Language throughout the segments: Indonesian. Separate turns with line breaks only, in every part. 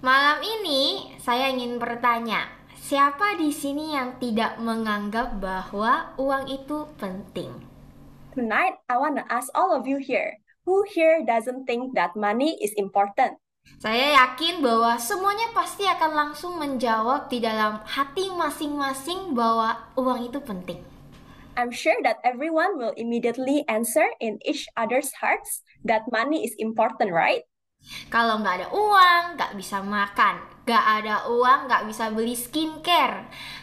Malam ini saya ingin bertanya, siapa di sini yang tidak
menganggap bahwa uang itu penting? Tonight, I want to ask all of you here, who here doesn't think that money is important? Saya yakin bahwa semuanya pasti akan langsung menjawab di dalam hati masing-masing bahwa uang itu penting. I'm sure that everyone will immediately answer in each other's hearts that money is important, right? Kalau nggak ada uang, nggak
bisa makan. Nggak ada uang, nggak bisa beli skincare.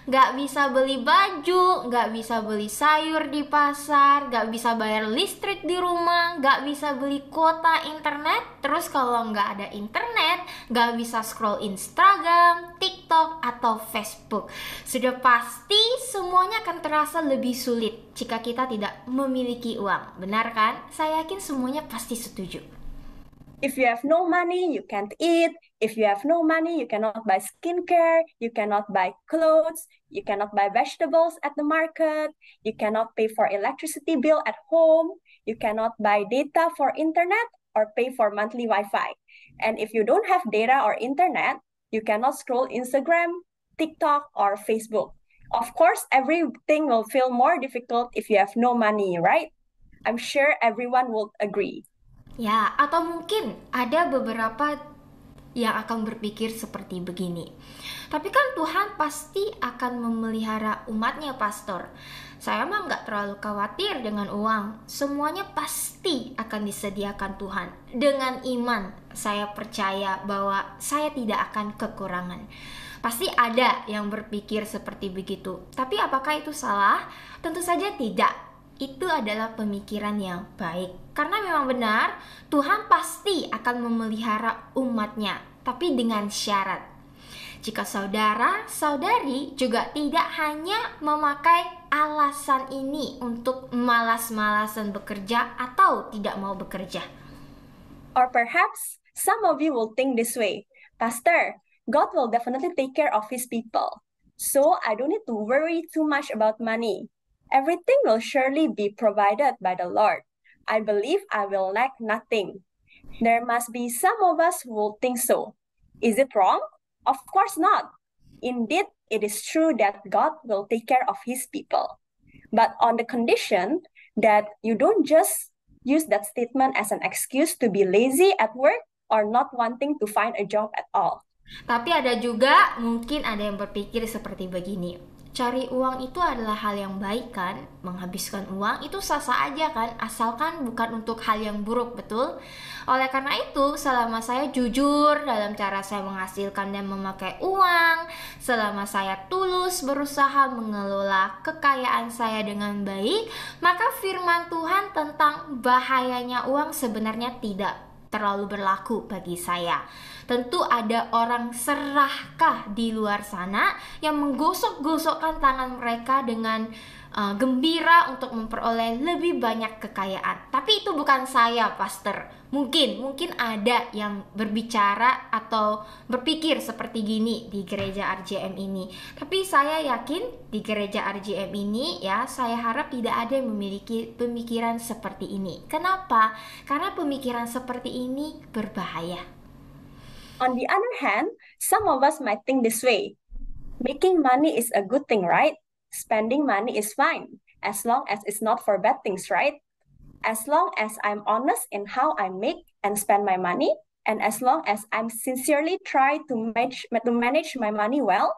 Nggak bisa beli baju, nggak bisa beli sayur di pasar, nggak bisa bayar listrik di rumah, nggak bisa beli kuota internet. Terus kalau nggak ada internet, nggak bisa scroll Instagram, TikTok, atau Facebook. Sudah pasti semuanya akan terasa lebih sulit jika kita tidak memiliki uang. Benar kan? Saya
yakin semuanya pasti setuju. if you have no money, you can't eat. If you have no money, you cannot buy skincare, you cannot buy clothes, you cannot buy vegetables at the market, you cannot pay for electricity bill at home, you cannot buy data for internet or pay for monthly Wi-Fi. And if you don't have data or internet, you cannot scroll Instagram, TikTok, or Facebook. Of course, everything will feel more difficult if you have no money, right? I'm sure everyone will agree. Ya, atau mungkin ada beberapa yang akan
berpikir seperti begini. Tapi kan Tuhan pasti akan memelihara umatnya, Pastor. Saya mah nggak terlalu khawatir dengan uang. Semuanya pasti akan disediakan Tuhan. Dengan iman, saya percaya bahwa saya tidak akan kekurangan. Pasti ada yang berpikir seperti begitu. Tapi apakah itu salah? Tentu saja tidak itu adalah pemikiran yang baik. Karena memang benar, Tuhan pasti akan memelihara umatnya, tapi dengan syarat. Jika saudara, saudari juga tidak hanya memakai alasan ini untuk malas-malasan bekerja atau
tidak mau bekerja. Or perhaps some of you will think this way, Pastor, God will definitely take care of his people. So I don't need to worry too much about money. Everything will surely be provided by the Lord. I believe I will lack nothing. There must be some of us who will think so. Is it wrong? Of course not. Indeed, it is true that God will take care of his people, but on the condition that you don't just use that statement as an excuse to be lazy at work or not wanting to find a job at all. Tapi ada juga mungkin ada yang berpikir seperti begini. cari uang
itu adalah hal yang baik kan menghabiskan uang itu sah-sah aja kan asalkan bukan untuk hal yang buruk betul oleh karena itu selama saya jujur dalam cara saya menghasilkan dan memakai uang selama saya tulus berusaha mengelola kekayaan saya dengan baik maka firman Tuhan tentang bahayanya uang sebenarnya tidak terlalu berlaku bagi saya. Tentu ada orang serakah di luar sana yang menggosok-gosokkan tangan mereka dengan uh, gembira untuk memperoleh lebih banyak kekayaan. Tapi itu bukan saya, Pastor mungkin mungkin ada yang berbicara atau berpikir seperti gini di gereja RJM ini. Tapi saya yakin di gereja RJM ini ya saya harap tidak ada yang memiliki pemikiran seperti ini. Kenapa?
Karena pemikiran seperti ini
berbahaya.
On the other hand, some of us might think this way. Making money is a good thing, right? Spending money is fine as long as it's not for bad things, right? as long as I'm honest in how I make and spend my money, and as long as I'm sincerely try to manage, to manage my money well,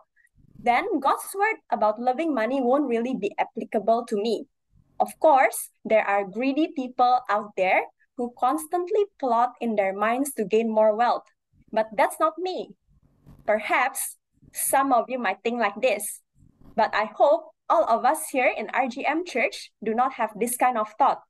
then God's word about loving money won't really be applicable to me. Of course, there are greedy people out there who constantly plot in their minds to gain more wealth, but that's not me. Perhaps some of you might think like this, but I hope all of us here in RGM Church do not have this kind of thought.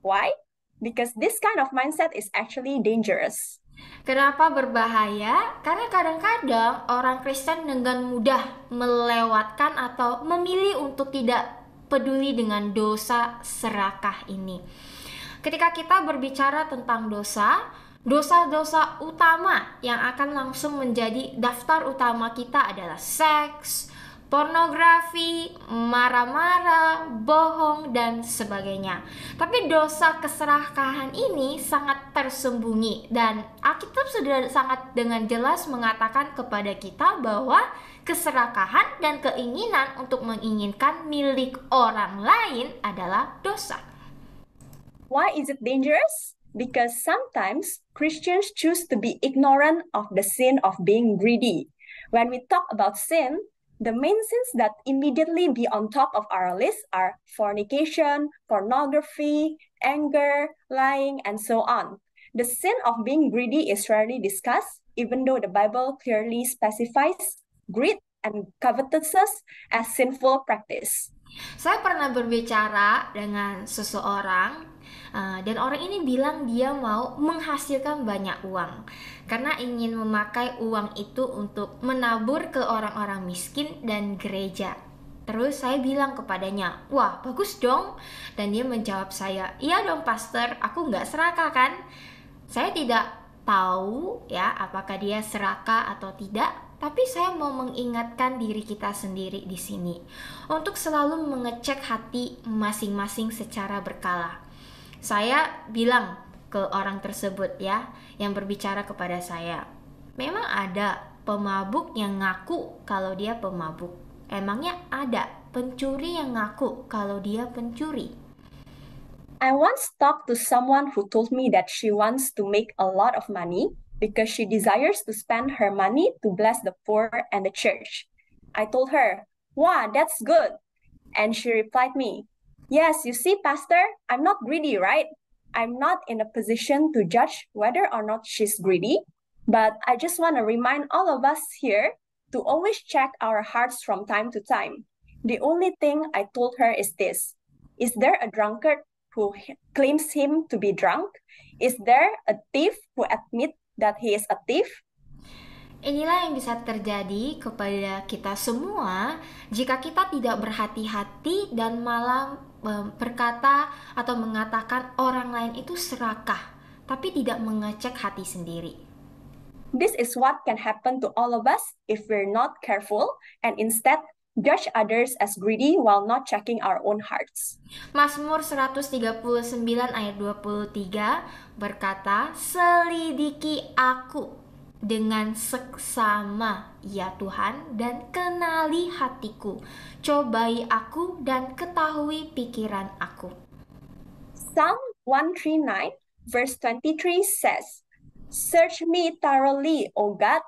Why? Because this kind of mindset is actually dangerous. Kenapa berbahaya? Karena
kadang-kadang orang Kristen dengan mudah melewatkan atau memilih untuk tidak peduli dengan dosa serakah ini. Ketika kita berbicara tentang dosa, dosa-dosa utama yang akan langsung menjadi daftar utama kita adalah seks, pornografi, marah-marah, bohong, dan sebagainya. Tapi dosa keserakahan ini sangat tersembunyi dan Alkitab sudah sangat dengan jelas mengatakan kepada kita bahwa keserakahan dan keinginan untuk menginginkan milik orang lain adalah dosa.
Why is it dangerous? Because sometimes Christians choose to be ignorant of the sin of being greedy. When we talk about sin, the main sins that immediately be on top of our list are fornication, pornography, anger, lying, and so on. The sin of being greedy is rarely discussed, even though the Bible clearly specifies greed and covetousness as sinful practice.
Saya pernah berbicara dengan seseorang Ah, dan orang ini bilang dia mau menghasilkan banyak uang karena ingin memakai uang itu untuk menabur ke orang-orang miskin dan gereja Terus saya bilang kepadanya, wah bagus dong. Dan dia menjawab saya, iya dong pastor, aku nggak serakah kan? Saya tidak tahu ya apakah dia serakah atau tidak, tapi saya mau mengingatkan diri kita sendiri di sini untuk selalu mengecek hati masing-masing secara berkala. Saya bilang ke orang tersebut ya yang berbicara kepada saya. Memang ada pemabuk yang ngaku kalau dia pemabuk. Emangnya ada pencuri
yang ngaku kalau dia pencuri. I once talked to someone who told me that she wants to make a lot of money because she desires to spend her money to bless the poor and the church. I told her, wah, that's good. And she replied me, Yes, you see, Pastor, I'm not greedy, right? I'm not in a position to judge whether or not she's greedy, but I just want to remind all of us here to always check our hearts from time to time. The only thing I told her is this Is there a drunkard who claims him to be drunk? Is there a thief who admits that he is a thief?
Inilah yang bisa terjadi kepada kita semua jika kita tidak berhati-hati dan malam. berkata atau mengatakan orang lain itu
serakah, tapi tidak mengecek hati sendiri. This is what can happen to all of us if we're not careful and instead judge others as greedy while not checking our own hearts. Mazmur 139 ayat 23
berkata, "Selidiki aku dengan seksama, ya Tuhan, dan kenali hatiku. Cobai
aku dan ketahui pikiran aku. Psalm 139 verse 23 says, Search me thoroughly, O God,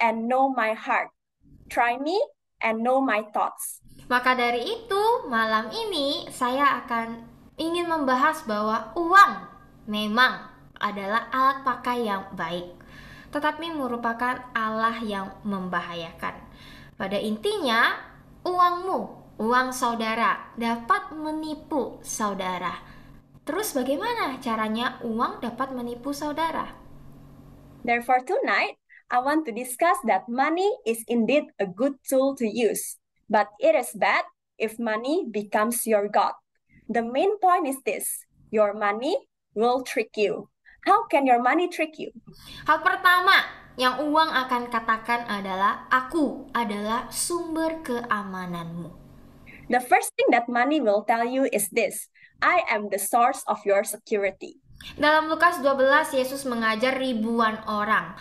and know my heart. Try me and know my thoughts. Maka dari itu,
malam ini saya akan ingin membahas bahwa uang memang adalah alat pakai yang baik tetapi merupakan Allah yang membahayakan. Pada intinya, uangmu, uang saudara dapat menipu saudara. Terus bagaimana caranya
uang dapat menipu saudara? Therefore tonight, I want to discuss that money is indeed a good tool to use, but it is bad if money becomes your god. The main point is this, your money will trick you. How can your money trick you? Hal pertama yang uang akan katakan adalah aku adalah sumber keamananmu. The first thing that money will tell you is this. I am the source of your security. Dalam Lukas 12 Yesus mengajar ribuan orang.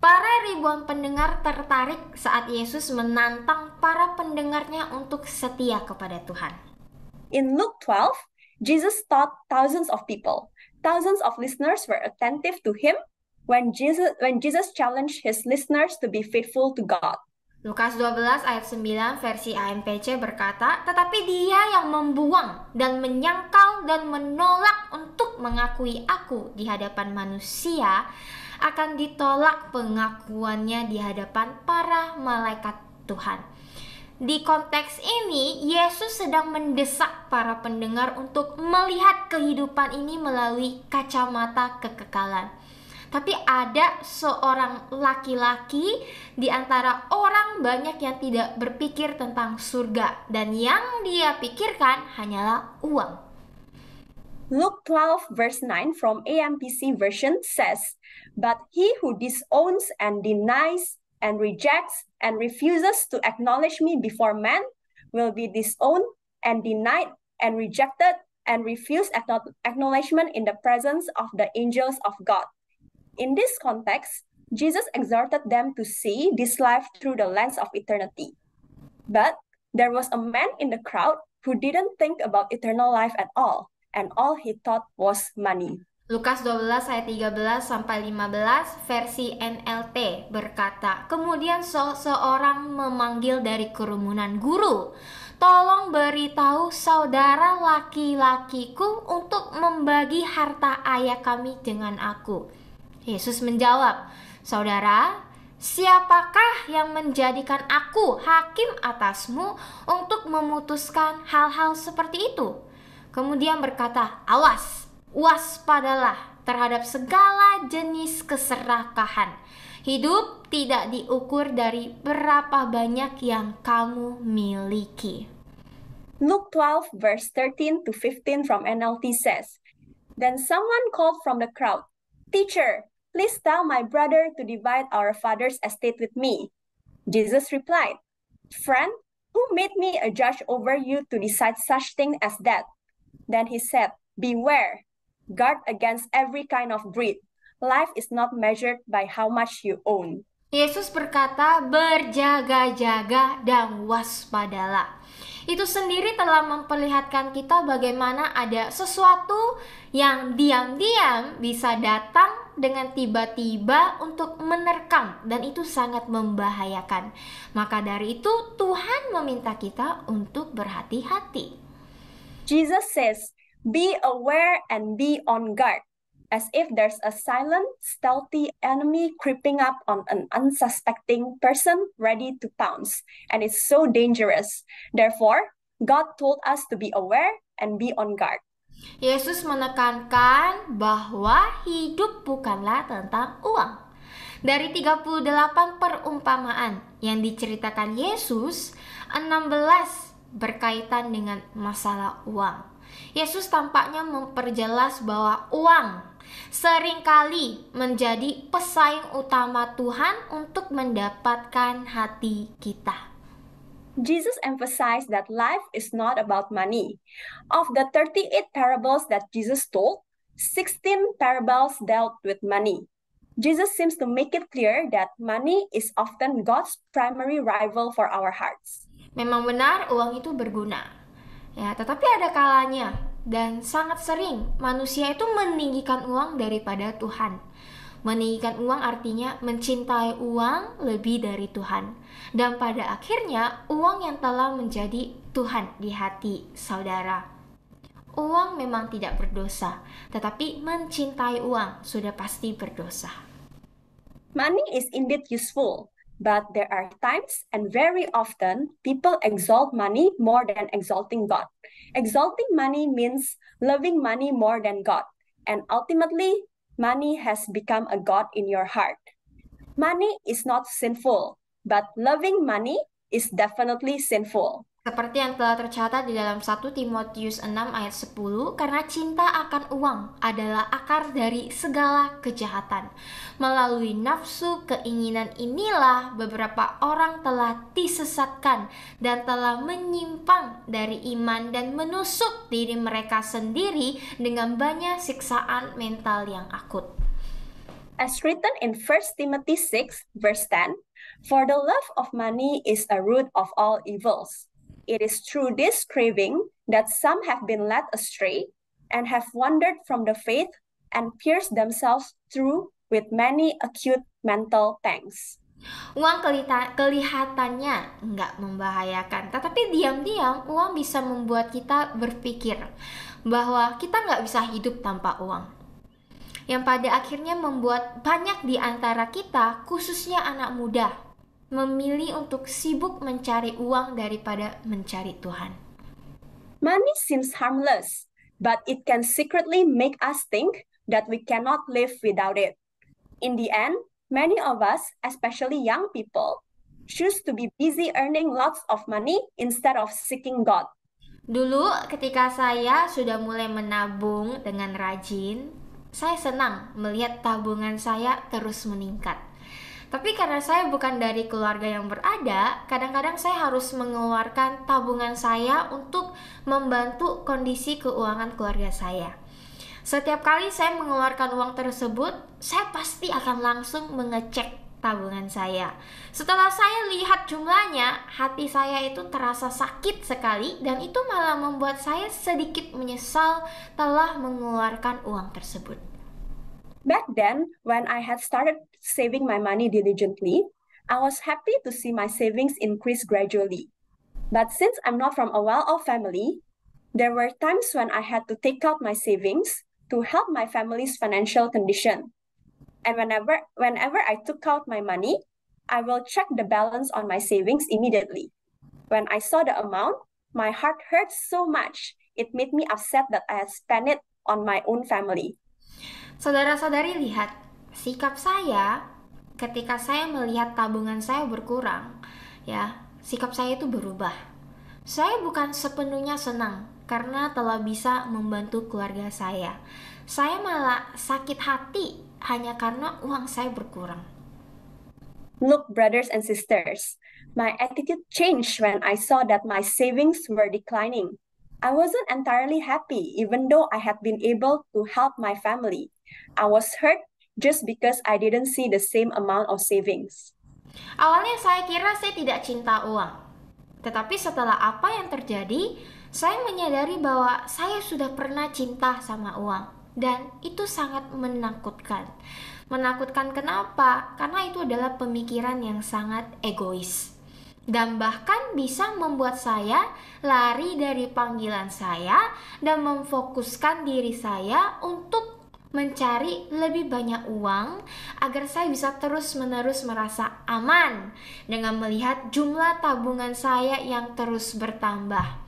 Para ribuan pendengar
tertarik saat Yesus menantang para pendengarnya untuk setia kepada
Tuhan. In Luke 12, Jesus taught thousands of people. Thousands of listeners were attentive to him when Jesus when Jesus challenged his listeners to be faithful to God.
Lukas 12 ayat 9 versi AMPC berkata, "Tetapi dia yang membuang dan menyangkal dan menolak untuk mengakui aku di hadapan manusia akan ditolak pengakuannya di hadapan para malaikat Tuhan." Di konteks ini, Yesus sedang mendesak para pendengar untuk melihat kehidupan ini melalui kacamata kekekalan. Tapi ada seorang laki-laki di antara orang banyak yang tidak berpikir tentang surga dan yang dia
pikirkan hanyalah uang. Luke 12 verse 9 from AMPC version says, But he who disowns and denies and rejects and refuses to acknowledge me before men will be disowned and denied and rejected and refused acknowledgement in the presence of the angels of God. In this context, Jesus exhorted them to see this life through the lens of eternity. But there was a man in the crowd who didn't think about eternal life at all, and all he thought was money. Lukas 12 ayat 13 sampai 15 versi NLT berkata,
"Kemudian seorang memanggil dari kerumunan guru, tolong beritahu saudara laki-lakiku untuk membagi harta ayah kami dengan aku." Yesus menjawab, "Saudara, siapakah yang menjadikan aku hakim atasmu untuk memutuskan hal-hal seperti itu?" Kemudian berkata, "Awas, waspadalah terhadap segala jenis keserakahan. Hidup tidak diukur
dari berapa banyak yang kamu miliki. Luke 12 verse 13 to 15 from NLT says, Then someone called from the crowd, Teacher, please tell my brother to divide our father's estate with me. Jesus replied, Friend, who made me a judge over you to decide such thing as that? Then he said, Beware, Guard against every kind of greed. Life is not measured by how much you own. Yesus berkata, "Berjaga-jaga dan waspadalah." Itu sendiri
telah memperlihatkan kita bagaimana ada sesuatu yang diam-diam bisa datang dengan tiba-tiba untuk menerkam dan itu sangat membahayakan. Maka dari itu Tuhan meminta kita untuk berhati-hati.
Jesus says, Be aware and be on guard, as if there's a silent, stealthy enemy creeping up on an unsuspecting person ready to pounce. And it's so dangerous. Therefore, God told us to be aware and be on guard. Yesus menekankan bahwa
hidup bukanlah tentang uang. Dari 38 perumpamaan yang diceritakan Yesus, 16 berkaitan dengan masalah uang. Yesus tampaknya memperjelas bahwa uang seringkali menjadi pesaing utama Tuhan untuk mendapatkan
hati kita. Jesus emphasized that life is not about money. Of the 38 parables that Jesus told, 16 parables dealt with money. Jesus seems to make it clear that money is often God's primary rival for our hearts. Memang benar, uang itu berguna,
Ya, tetapi ada kalanya dan sangat sering manusia itu meninggikan uang daripada Tuhan. Meninggikan uang artinya mencintai uang lebih dari Tuhan. Dan pada akhirnya uang yang telah menjadi Tuhan di hati saudara. Uang memang tidak berdosa, tetapi mencintai uang sudah pasti berdosa.
Money is indeed useful, but there are times and very often people exalt money more than exalting God. Exalting money means loving money more than God. And ultimately, money has become a God in your heart. Money is not sinful, but loving money is definitely sinful. Seperti yang telah tercatat di
dalam 1 Timotius 6 ayat 10, karena cinta akan uang adalah akar dari segala kejahatan. Melalui nafsu keinginan inilah beberapa orang telah disesatkan dan telah menyimpang dari iman dan menusuk diri mereka sendiri dengan banyak siksaan mental
yang akut. As written in 1 Timothy 6 verse 10, For the love of money is a root of all evils. It is through this craving that some have been led astray and have wandered from the faith and pierced themselves through with many acute mental pangs. Uang
kelihatannya nggak membahayakan, tetapi diam-diam uang bisa membuat kita berpikir bahwa kita nggak bisa hidup tanpa uang. Yang pada akhirnya membuat banyak di antara kita, khususnya anak muda,
memilih untuk sibuk mencari uang daripada mencari Tuhan. Money seems harmless, but it can secretly make us think that we cannot live without it. In the end, many of us, especially young people, choose to be busy earning lots of money instead of seeking God.
Dulu ketika saya sudah mulai menabung dengan rajin, saya senang melihat tabungan saya terus meningkat. Tapi karena saya bukan dari keluarga yang berada, kadang-kadang saya harus mengeluarkan tabungan saya untuk membantu kondisi keuangan keluarga saya. Setiap kali saya mengeluarkan uang tersebut, saya pasti akan langsung mengecek tabungan saya. Setelah saya lihat jumlahnya, hati saya itu terasa sakit sekali dan itu malah membuat saya sedikit menyesal telah mengeluarkan uang tersebut.
Back then, when I had started saving my money diligently, I was happy to see my savings increase gradually. But since I'm not from a well off family, there were times when I had to take out my savings to help my family's financial condition. And whenever, whenever I took out my money, I will check the balance on my savings immediately. When I saw the amount, my heart hurt so much, it made me upset that I had spent it on my own family. Saudara-saudari lihat, sikap saya ketika saya melihat tabungan saya
berkurang, ya, sikap saya itu berubah. Saya bukan sepenuhnya senang karena telah bisa membantu keluarga saya. Saya malah sakit hati hanya karena uang saya berkurang.
Look, brothers and sisters, my attitude changed when I saw that my savings were declining. I wasn't entirely happy, even though I had been able to help my family. I was hurt just because I didn't see the same amount of savings.
Awalnya saya kira saya tidak cinta uang. Tetapi setelah apa yang terjadi, saya menyadari bahwa saya sudah pernah cinta sama uang. Dan itu sangat menakutkan. Menakutkan kenapa? Karena itu adalah pemikiran yang sangat egois. Dan bahkan bisa membuat saya lari dari panggilan saya dan memfokuskan diri saya untuk mencari lebih banyak uang agar saya bisa terus-menerus merasa aman dengan melihat jumlah tabungan saya yang terus bertambah.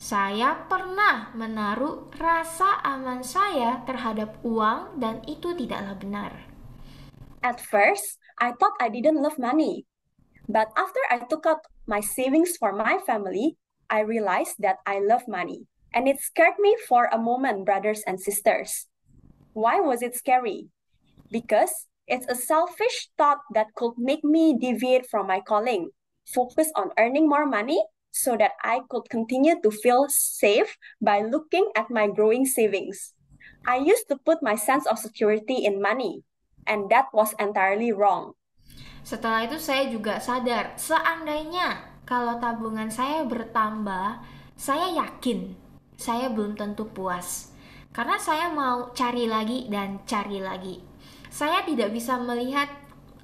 Saya pernah menaruh rasa aman saya terhadap uang
dan itu tidaklah benar. At first, I thought I didn't love money. But after I took out my savings for my family, I realized that I love money. And it scared me for a moment, brothers and sisters. Why was it scary? Because it's a selfish thought that could make me deviate from my calling, focus on earning more money so that I could continue to feel safe by looking at my growing savings. I used to put my sense of security in money, and that was entirely wrong. Setelah itu saya juga sadar, seandainya kalau tabungan saya bertambah, saya
yakin saya belum tentu puas karena saya mau cari lagi dan cari lagi. Saya tidak bisa melihat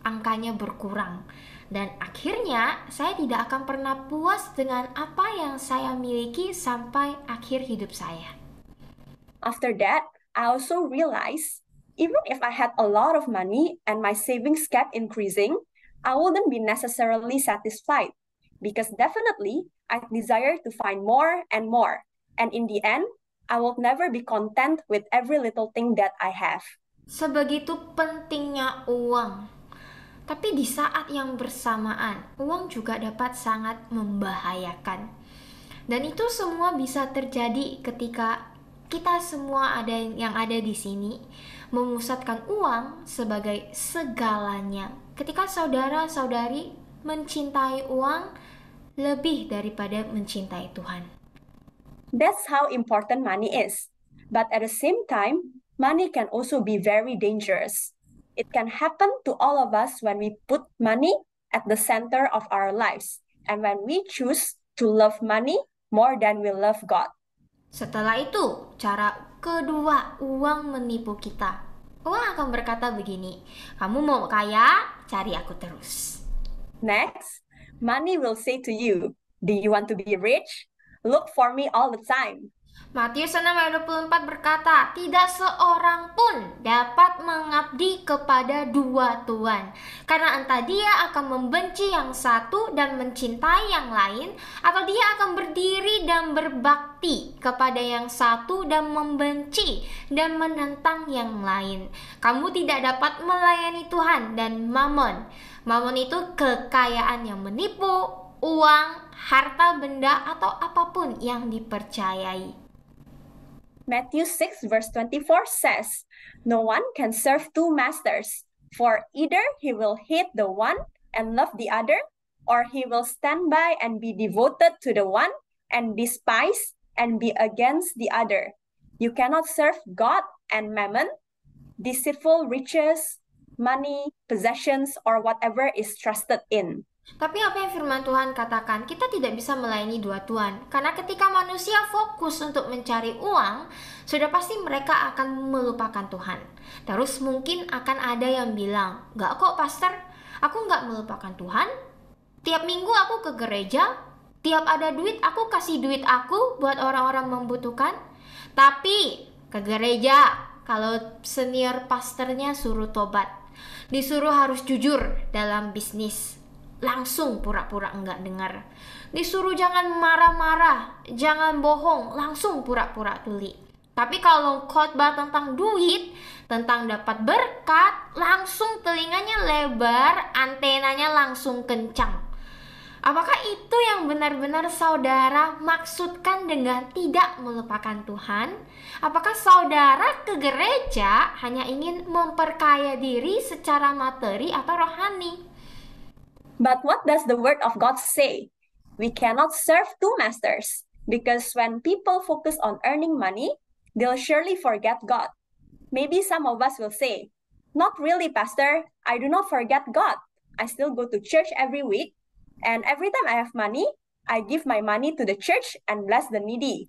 angkanya berkurang dan akhirnya saya tidak akan pernah puas dengan apa yang saya miliki
sampai akhir hidup saya. After that, I also realized even if I had a lot of money and my savings kept increasing, I wouldn't be necessarily satisfied because definitely I desire to find more and more. And in the end, I will never be content with every little thing that I have. Sebegitu pentingnya uang, tapi di saat yang
bersamaan, uang juga dapat sangat membahayakan. Dan itu semua bisa terjadi ketika kita semua ada yang ada di sini memusatkan uang sebagai segalanya. Ketika saudara-saudari
mencintai uang lebih daripada mencintai Tuhan. That's how important money is. But at the same time, money can also be very dangerous. It can happen to all of us when we put money at the center of our lives and when we choose to love money more than we love God. Setelah itu, cara kedua uang menipu kita. Uang akan berkata begini, kamu mau kaya, cari aku terus. Next, money will say to you, do you want to be rich? look for me all the time. Matius 6 ayat 24 berkata, tidak seorang pun
dapat mengabdi kepada dua tuan. Karena entah dia akan membenci yang satu dan mencintai yang lain, atau dia akan berdiri dan berbakti kepada yang satu dan membenci dan menentang yang lain. Kamu tidak dapat melayani Tuhan dan mamon. Mamon itu kekayaan yang menipu, uang, harta benda atau apapun yang
dipercayai. Matthew 6 verse 24 says, No one can serve two masters, for either he will hate the one and love the other, or he will stand by and be devoted to the one and despise and be against the other. You cannot serve God and mammon, deceitful riches, money, possessions, or whatever is trusted in.
Tapi apa yang firman Tuhan katakan, kita tidak bisa melayani dua
Tuhan. Karena ketika
manusia fokus untuk mencari uang, sudah pasti mereka akan melupakan Tuhan. Terus mungkin akan ada yang bilang, Gak kok pastor, aku gak melupakan Tuhan. Tiap minggu aku ke gereja, tiap ada duit aku kasih duit aku buat orang-orang membutuhkan. Tapi ke gereja, kalau senior pasternya suruh tobat. Disuruh harus jujur dalam bisnis langsung pura-pura enggak dengar. Disuruh jangan marah-marah, jangan bohong, langsung pura-pura tuli. Tapi kalau khotbah tentang duit, tentang dapat berkat, langsung telinganya lebar, antenanya langsung kencang. Apakah itu yang benar-benar saudara maksudkan dengan tidak melupakan Tuhan? Apakah saudara ke gereja hanya
ingin memperkaya diri secara materi atau rohani? But what does the word of God say? We cannot serve two masters because when people focus on earning money, they'll surely forget God. Maybe some of us will say, Not really, Pastor. I do not forget God. I still go to church every week. And every time I have money, I give my money to the church and bless the needy.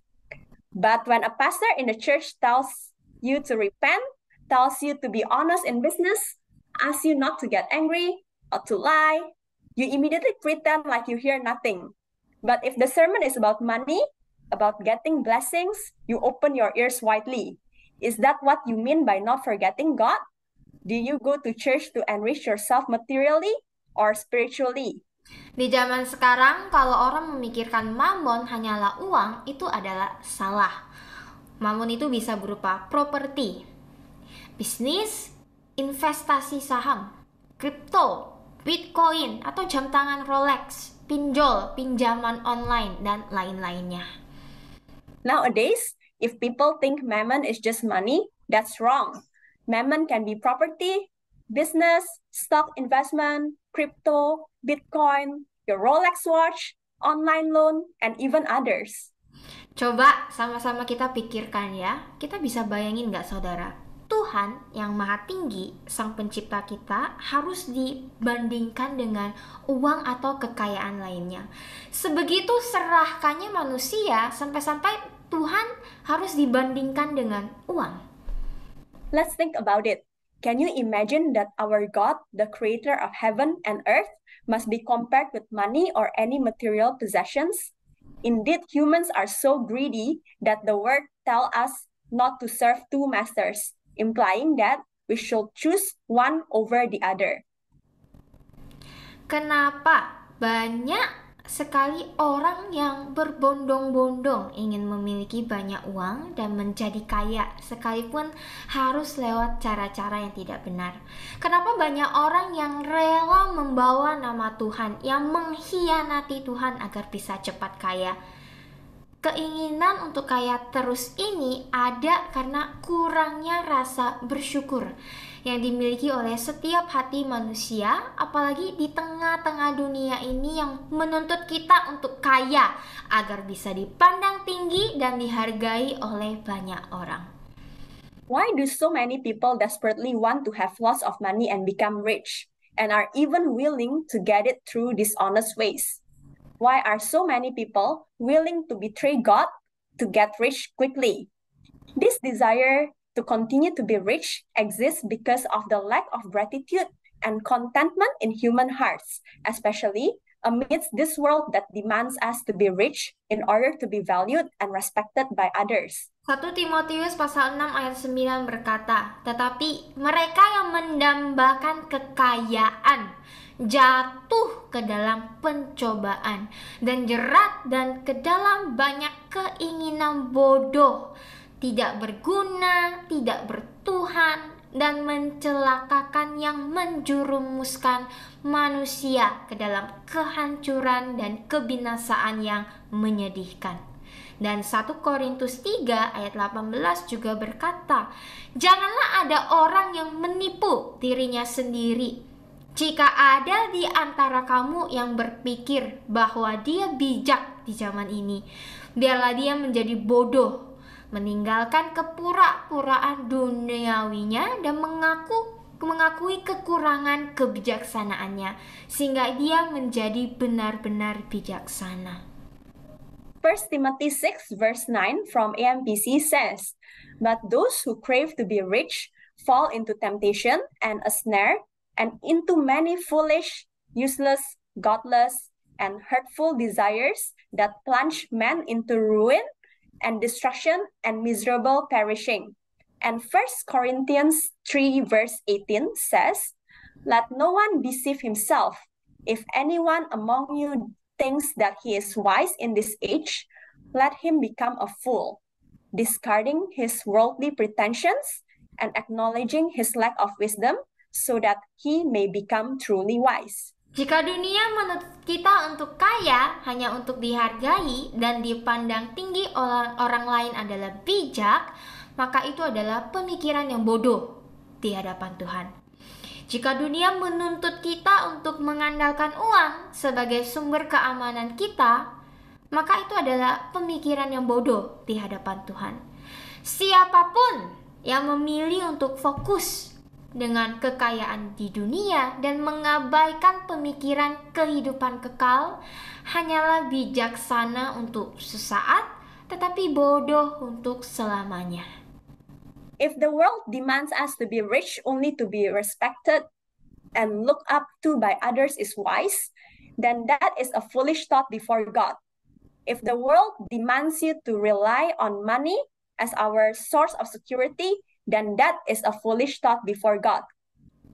But when a pastor in the church tells you to repent, tells you to be honest in business, asks you not to get angry or to lie you immediately pretend like you hear nothing. But if the sermon is about money, about getting blessings, you open your ears widely. Is that what you mean by not forgetting God? Do you go to church to enrich yourself materially or spiritually? Di zaman sekarang, kalau orang memikirkan mamon hanyalah uang, itu
adalah salah. Mamon itu bisa berupa properti, bisnis, investasi saham, kripto, Bitcoin atau jam tangan Rolex, pinjol, pinjaman online, dan lain-lainnya.
Nowadays, if people think mammon is just money, that's wrong. Mammon can be property, business, stock investment, crypto, Bitcoin, your Rolex watch, online loan, and even others.
Coba sama-sama kita pikirkan ya. Kita bisa bayangin nggak saudara? Tuhan yang maha tinggi, sang pencipta kita, harus dibandingkan dengan uang atau kekayaan lainnya. Sebegitu serahkannya manusia, sampai-sampai
Tuhan harus dibandingkan dengan uang. Let's think about it. Can you imagine that our God, the creator of heaven and earth, must be compared with money or any material possessions? Indeed, humans are so greedy that the word tell us not to serve two masters implying that we should choose one over the other.
Kenapa banyak sekali orang yang berbondong-bondong ingin memiliki banyak uang dan menjadi kaya sekalipun harus lewat cara-cara yang tidak benar? Kenapa banyak orang yang rela membawa nama Tuhan yang mengkhianati Tuhan agar bisa cepat kaya? Keinginan untuk kaya terus ini ada karena kurangnya rasa bersyukur yang dimiliki oleh setiap hati manusia, apalagi di tengah-tengah dunia ini yang menuntut kita untuk kaya agar bisa dipandang tinggi dan dihargai oleh banyak orang.
Why do so many people desperately want to have lots of money and become rich and are even willing to get it through dishonest ways? Why are so many people willing to betray God to get rich quickly? This desire to continue to be rich exists because of the lack of gratitude and contentment in human hearts, especially amidst this world that demands us to be rich in order to be valued and respected by others.
1 Timotius pasal 6 ayat 9 berkata, Tetapi mereka yang mendambakan kekayaan jatuh ke dalam pencobaan dan jerat dan ke dalam banyak keinginan bodoh, tidak berguna, tidak bertuhan, dan mencelakakan yang menjurumuskan manusia ke dalam kehancuran dan kebinasaan yang menyedihkan. Dan 1 Korintus 3 ayat 18 juga berkata, "Janganlah ada orang yang menipu dirinya sendiri jika ada di antara kamu yang berpikir bahwa dia bijak di zaman ini, biarlah dia menjadi bodoh, meninggalkan kepura-puraan duniawinya dan mengaku mengakui kekurangan kebijaksanaannya sehingga dia
menjadi benar-benar bijaksana. 1 Timothy 6 verse 9 from AMPC says, But those who crave to be rich fall into temptation and a snare and into many foolish, useless, godless, and hurtful desires that plunge men into ruin and destruction and miserable perishing. And First Corinthians 3, verse 18 says, Let no one deceive himself. If anyone among you thinks that he is wise in this age, let him become a fool, discarding his worldly pretensions and acknowledging his lack of wisdom so that he may become truly wise. Jika
dunia menuntut kita untuk kaya hanya untuk dihargai dan dipandang tinggi oleh orang lain adalah bijak, maka itu adalah pemikiran yang bodoh di hadapan Tuhan. Jika dunia menuntut kita untuk mengandalkan uang sebagai sumber keamanan kita, maka itu adalah pemikiran yang bodoh di hadapan Tuhan. Siapapun yang memilih untuk fokus dengan kekayaan di dunia dan mengabaikan pemikiran kehidupan kekal hanyalah bijaksana untuk sesaat tetapi bodoh
untuk selamanya. If the world demands us to be rich only to be respected and looked up to by others is wise, then that is a foolish thought before God. If the world demands you to rely on money as our source of security, then that is a foolish thought before God.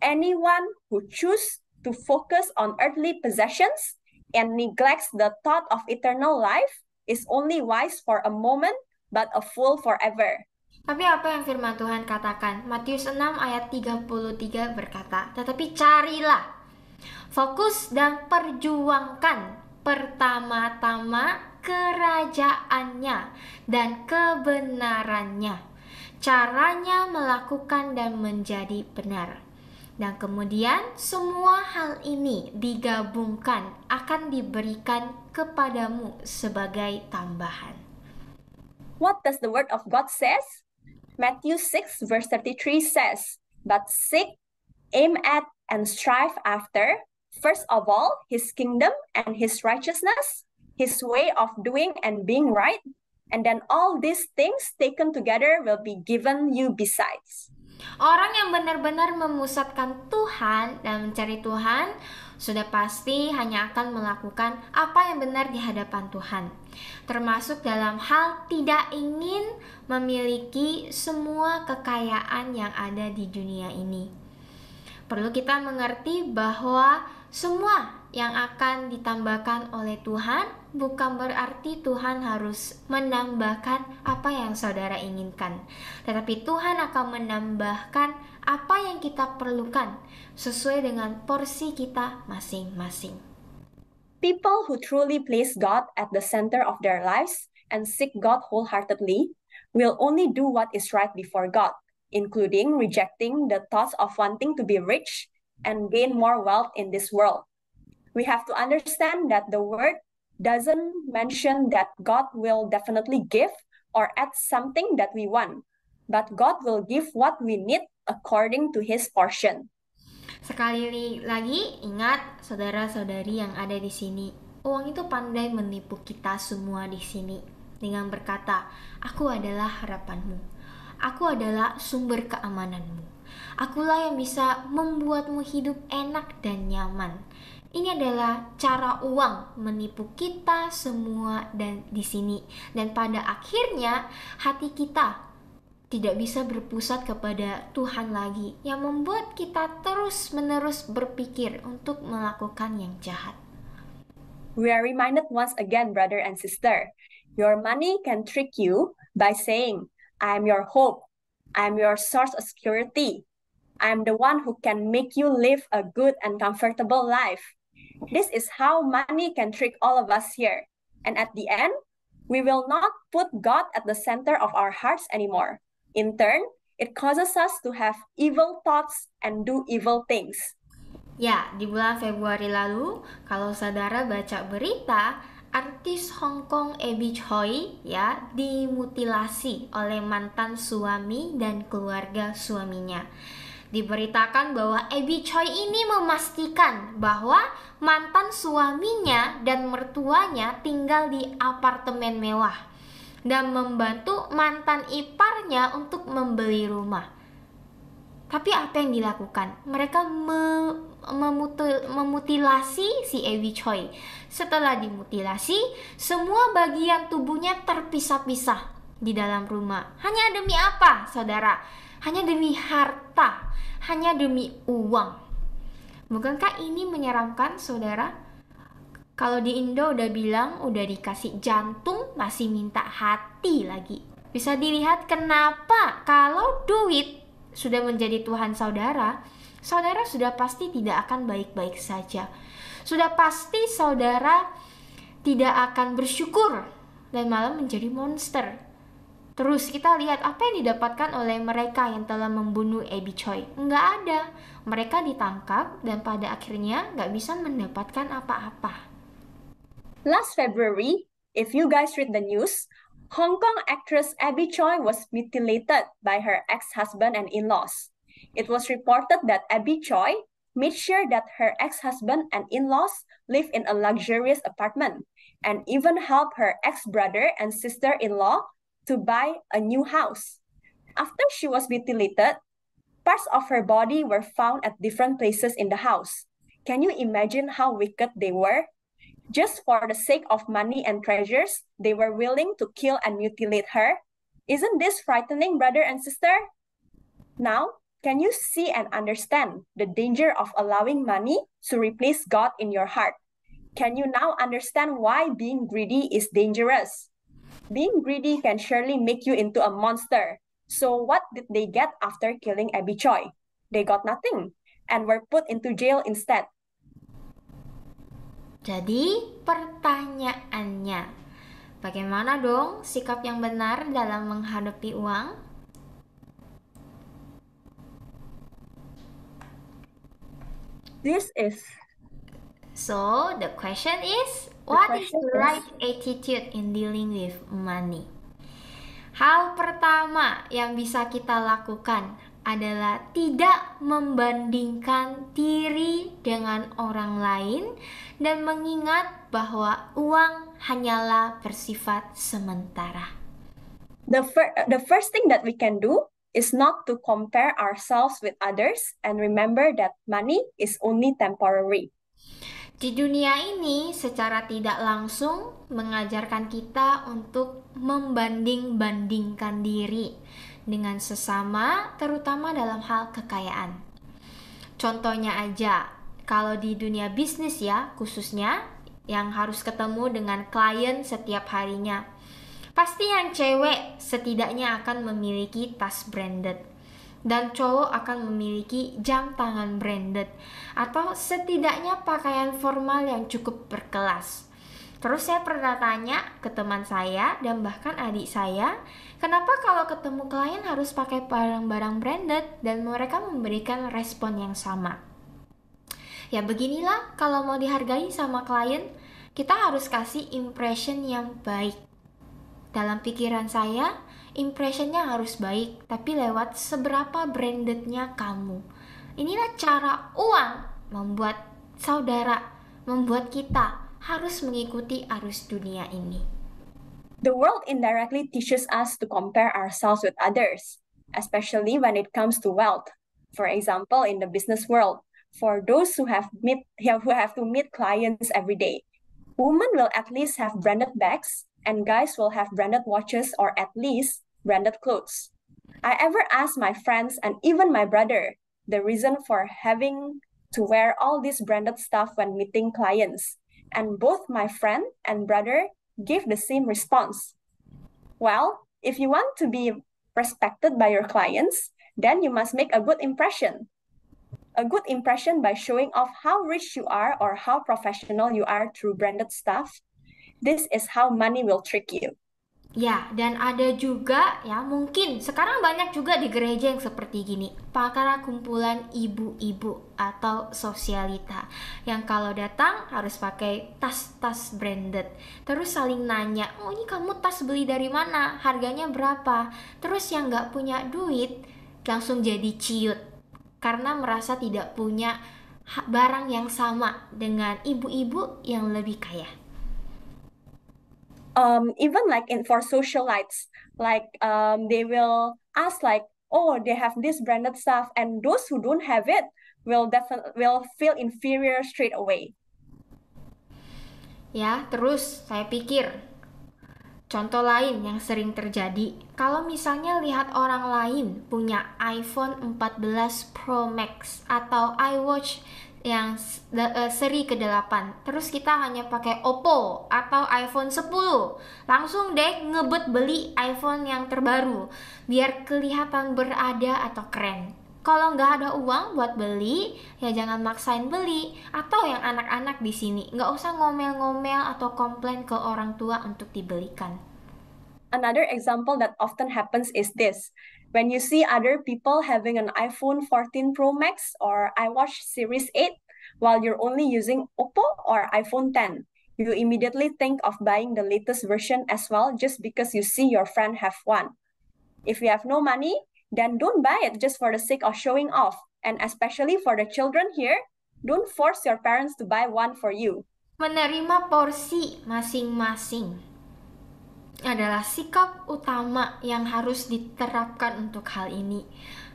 Anyone who chooses to focus on earthly possessions and neglects the thought of eternal life is only wise for a moment but a fool forever. Tapi apa yang firman Tuhan katakan? Matius 6
ayat 33 berkata, "Tetapi carilah, fokus dan perjuangkan pertama-tama kerajaannya dan kebenarannya." caranya melakukan dan menjadi benar. Dan kemudian semua hal ini digabungkan
akan diberikan kepadamu sebagai tambahan. What does the word of God says? Matthew 6 verse 33 says, But seek, aim at, and strive after, first of all, his kingdom and his righteousness, his way of doing and being right, And then all these things taken together will be given you besides.
Orang yang benar-benar memusatkan Tuhan dan mencari Tuhan sudah pasti hanya akan melakukan apa yang benar di hadapan Tuhan, termasuk dalam hal tidak ingin memiliki semua kekayaan yang ada di dunia ini. Perlu kita mengerti bahwa semua yang akan ditambahkan oleh Tuhan bukan berarti Tuhan harus menambahkan apa yang saudara inginkan, tetapi Tuhan akan menambahkan
apa yang kita perlukan sesuai dengan porsi kita masing-masing. People who truly place God at the center of their lives and seek God wholeheartedly will only do what is right before God, including rejecting the thoughts of wanting to be rich and gain more wealth in this world we have to understand that the word doesn't mention that God will definitely give or add something that we want, but God will give what we need according to his portion. Sekali lagi ingat saudara-saudari yang
ada di sini, uang itu pandai menipu kita semua di sini dengan berkata, "Aku adalah harapanmu. Aku adalah sumber keamananmu. Akulah yang bisa membuatmu hidup enak dan nyaman." Ini adalah cara uang menipu kita semua dan di sini. Dan pada akhirnya hati kita tidak bisa berpusat kepada Tuhan lagi yang membuat kita terus-menerus berpikir untuk melakukan yang jahat.
We are reminded once again, brother and sister, your money can trick you by saying, I am your hope, I am your source of security, I am the one who can make you live a good and comfortable life. This is how money can trick all of us here. And at the end, we will not put God at the center of our hearts anymore. In turn, it causes us to have evil thoughts and do evil things. Ya, di bulan Februari lalu, kalau
saudara baca berita, artis Hong Kong Abby Choi ya dimutilasi oleh mantan suami dan keluarga suaminya. Diberitakan bahwa Abby Choi ini memastikan bahwa mantan suaminya dan mertuanya tinggal di apartemen mewah dan membantu mantan iparnya untuk membeli rumah. Tapi apa yang dilakukan? Mereka me memutil memutilasi si Ewi Choi. Setelah dimutilasi, semua bagian tubuhnya terpisah-pisah di dalam rumah. Hanya demi apa, saudara? hanya demi harta, hanya demi uang. Bukankah ini menyeramkan, saudara? Kalau di Indo udah bilang udah dikasih jantung, masih minta hati lagi. Bisa dilihat kenapa kalau duit sudah menjadi Tuhan saudara, saudara sudah pasti tidak akan baik-baik saja. Sudah pasti saudara tidak akan bersyukur dan malah menjadi monster Terus kita lihat apa yang didapatkan oleh mereka yang telah membunuh Abby Choi. Nggak ada. Mereka ditangkap dan pada akhirnya nggak bisa mendapatkan apa-apa.
Last February, if you guys read the news, Hong Kong actress Abby Choi was mutilated by her ex-husband and in-laws. It was reported that Abby Choi made sure that her ex-husband and in-laws live in a luxurious apartment and even help her ex-brother and sister-in-law to buy a new house. After she was mutilated, parts of her body were found at different places in the house. Can you imagine how wicked they were? Just for the sake of money and treasures, they were willing to kill and mutilate her. Isn't this frightening, brother and sister? Now, can you see and understand the danger of allowing money to replace God in your heart? Can you now understand why being greedy is dangerous? being greedy can surely make you into a monster. So what did they get after killing Abby Choi? They got nothing and were put into jail instead.
Jadi pertanyaannya, bagaimana dong sikap yang benar dalam menghadapi uang? This is So the question is What is the right attitude in dealing with money? Hal pertama yang bisa kita lakukan adalah tidak membandingkan diri dengan orang lain dan
mengingat bahwa uang hanyalah bersifat sementara. The, fir the first thing that we can do is not to compare ourselves with others and remember that money is only temporary. Di dunia
ini secara tidak langsung mengajarkan kita untuk membanding-bandingkan diri dengan sesama terutama dalam hal kekayaan. Contohnya aja, kalau di dunia bisnis ya khususnya yang harus ketemu dengan klien setiap harinya. Pasti yang cewek setidaknya akan memiliki tas branded dan cowok akan memiliki jam tangan branded atau setidaknya pakaian formal yang cukup berkelas. Terus saya pernah tanya ke teman saya dan bahkan adik saya, kenapa kalau ketemu klien harus pakai barang-barang branded dan mereka memberikan respon yang sama. Ya beginilah kalau mau dihargai sama klien, kita harus kasih impression yang baik. Dalam pikiran saya, impressionnya harus baik, tapi lewat seberapa brandednya kamu. Inilah cara uang membuat saudara, membuat kita harus mengikuti arus dunia ini.
The world indirectly teaches us to compare ourselves with others, especially when it comes to wealth. For example, in the business world, for those who have meet who have to meet clients every day, women will at least have branded bags and guys will have branded watches or at least branded clothes. I ever asked my friends and even my brother the reason for having to wear all this branded stuff when meeting clients, and both my friend and brother gave the same response. Well, if you want to be respected by your clients, then you must make a good impression. A good impression by showing off how rich you are or how professional you are through branded stuff This is how money will trick you. Ya, dan
ada juga ya mungkin sekarang banyak juga di gereja yang seperti gini, pakar kumpulan ibu-ibu atau sosialita yang kalau datang harus pakai tas-tas branded. Terus saling nanya, oh ini kamu tas beli dari mana, harganya berapa. Terus yang nggak punya duit langsung jadi ciut karena merasa tidak punya barang yang sama dengan ibu-ibu yang lebih kaya
um, even like in for socialites, like um, they will ask like, oh, they have this branded stuff, and those who don't have it will definitely will feel inferior straight away. Ya, terus saya pikir Contoh lain yang sering
terjadi, kalau misalnya lihat orang lain punya iPhone 14 Pro Max atau iWatch yang eh, seri ke-8. Terus kita hanya pakai Oppo atau iPhone 10. Langsung deh ngebet beli iPhone yang terbaru biar kelihatan berada atau keren. Kalau nggak ada uang buat beli, ya jangan maksain beli. Atau yang anak-anak di sini, nggak usah
ngomel-ngomel atau komplain ke orang tua untuk dibelikan. Another example that often happens is this. when you see other people having an iPhone 14 Pro Max or iWatch Series 8 while you're only using Oppo or iPhone 10, you immediately think of buying the latest version as well just because you see your friend have one. If you have no money, then don't buy it just for the sake of showing off. And especially for the children here, don't force your parents to buy one for you. Menerima porsi masing-masing. adalah sikap
utama yang harus diterapkan untuk hal ini.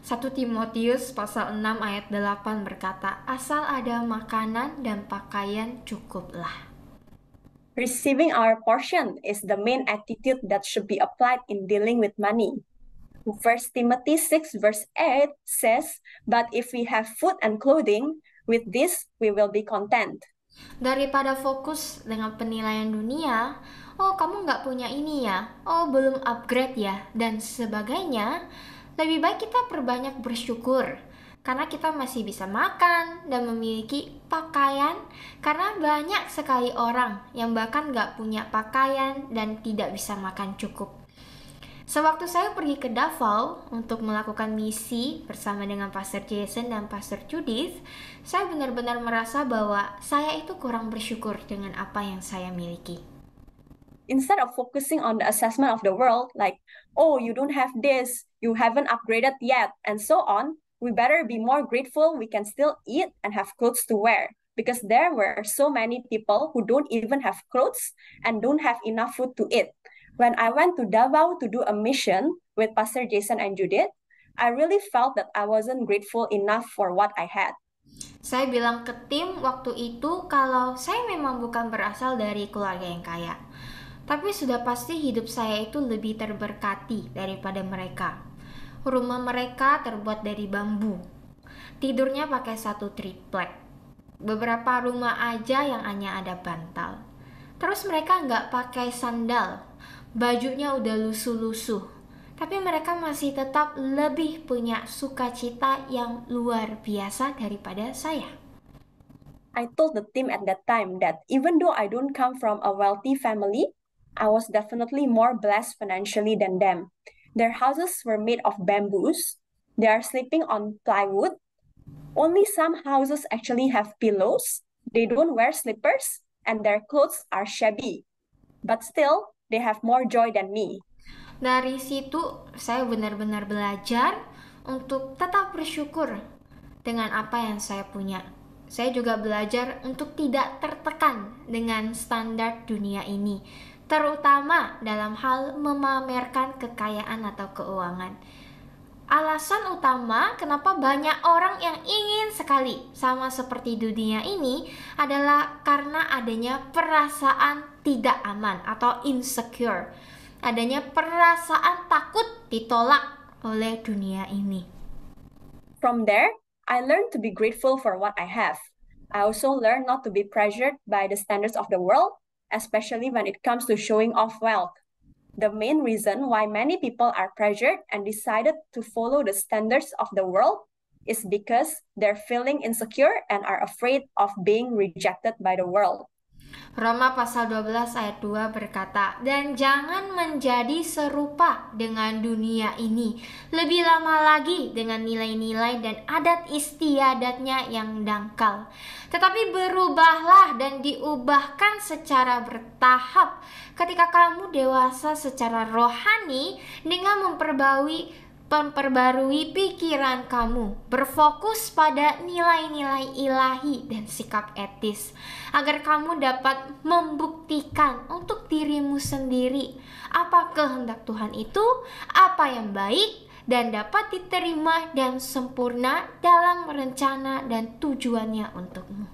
1 Timotius pasal 6 ayat 8 berkata, asal ada makanan dan pakaian cukuplah.
Receiving our portion is the main attitude that should be applied in dealing with money. 1 Timothy 6 verse 8 says, But if we have food and clothing, with this we will be content. Daripada fokus dengan penilaian dunia, oh kamu nggak punya ini ya, oh belum upgrade
ya, dan sebagainya, lebih baik kita perbanyak bersyukur karena kita masih bisa makan dan memiliki pakaian karena banyak sekali orang yang bahkan nggak punya pakaian dan tidak bisa makan cukup. Sewaktu saya pergi ke Davao untuk melakukan misi bersama dengan Pastor Jason dan Pastor Judith, saya benar-benar merasa bahwa saya itu kurang bersyukur
dengan apa yang saya miliki. instead of focusing on the assessment of the world, like, oh, you don't have this, you haven't upgraded yet, and so on, we better be more grateful we can still eat and have clothes to wear because there were so many people who don't even have clothes and don't have enough food to eat. When I went to Davao to do a mission with Pastor Jason and Judith, I really felt that I wasn't grateful enough for what I had. Saya bilang ke tim waktu itu kalau saya memang
bukan berasal dari keluarga yang kaya, Tapi sudah pasti hidup saya itu lebih terberkati daripada mereka. Rumah mereka terbuat dari bambu. Tidurnya pakai satu triplek. Beberapa rumah aja yang hanya ada bantal. Terus mereka nggak pakai sandal. Bajunya udah lusuh-lusuh. Tapi mereka masih tetap lebih punya sukacita yang luar
biasa daripada saya. I told the team at that time that even though I don't come from a wealthy family, I was definitely more blessed financially than them. Their houses were made of bamboos. They are sleeping on plywood. Only some houses actually have pillows. They don't wear slippers and their clothes are shabby. But still, they have more joy than me.
Dari situ, saya benar-benar belajar untuk tetap bersyukur dengan apa yang saya punya. Saya juga belajar untuk tidak tertekan dengan standar dunia ini. terutama dalam hal memamerkan kekayaan atau keuangan. Alasan utama kenapa banyak orang yang ingin sekali sama seperti dunia ini adalah karena adanya perasaan tidak aman atau insecure. Adanya perasaan
takut ditolak oleh dunia ini. From there, I learned to be grateful for what I have. I also learned not to be pressured by the standards of the world especially when it comes to showing off wealth. The main reason why many people are pressured and decided to follow the standards of the world is because they're feeling insecure and are afraid of being rejected by the world. Roma pasal 12 ayat 2 berkata, "Dan jangan menjadi serupa
dengan dunia ini, lebih lama lagi dengan nilai-nilai dan adat istiadatnya yang dangkal. Tetapi berubahlah dan diubahkan secara bertahap ketika kamu dewasa secara rohani dengan memperbaui Memperbarui pikiran kamu, berfokus pada nilai-nilai ilahi dan sikap etis, agar kamu dapat membuktikan untuk dirimu sendiri apa kehendak Tuhan itu, apa yang baik, dan dapat diterima dan sempurna dalam
rencana dan tujuannya untukmu.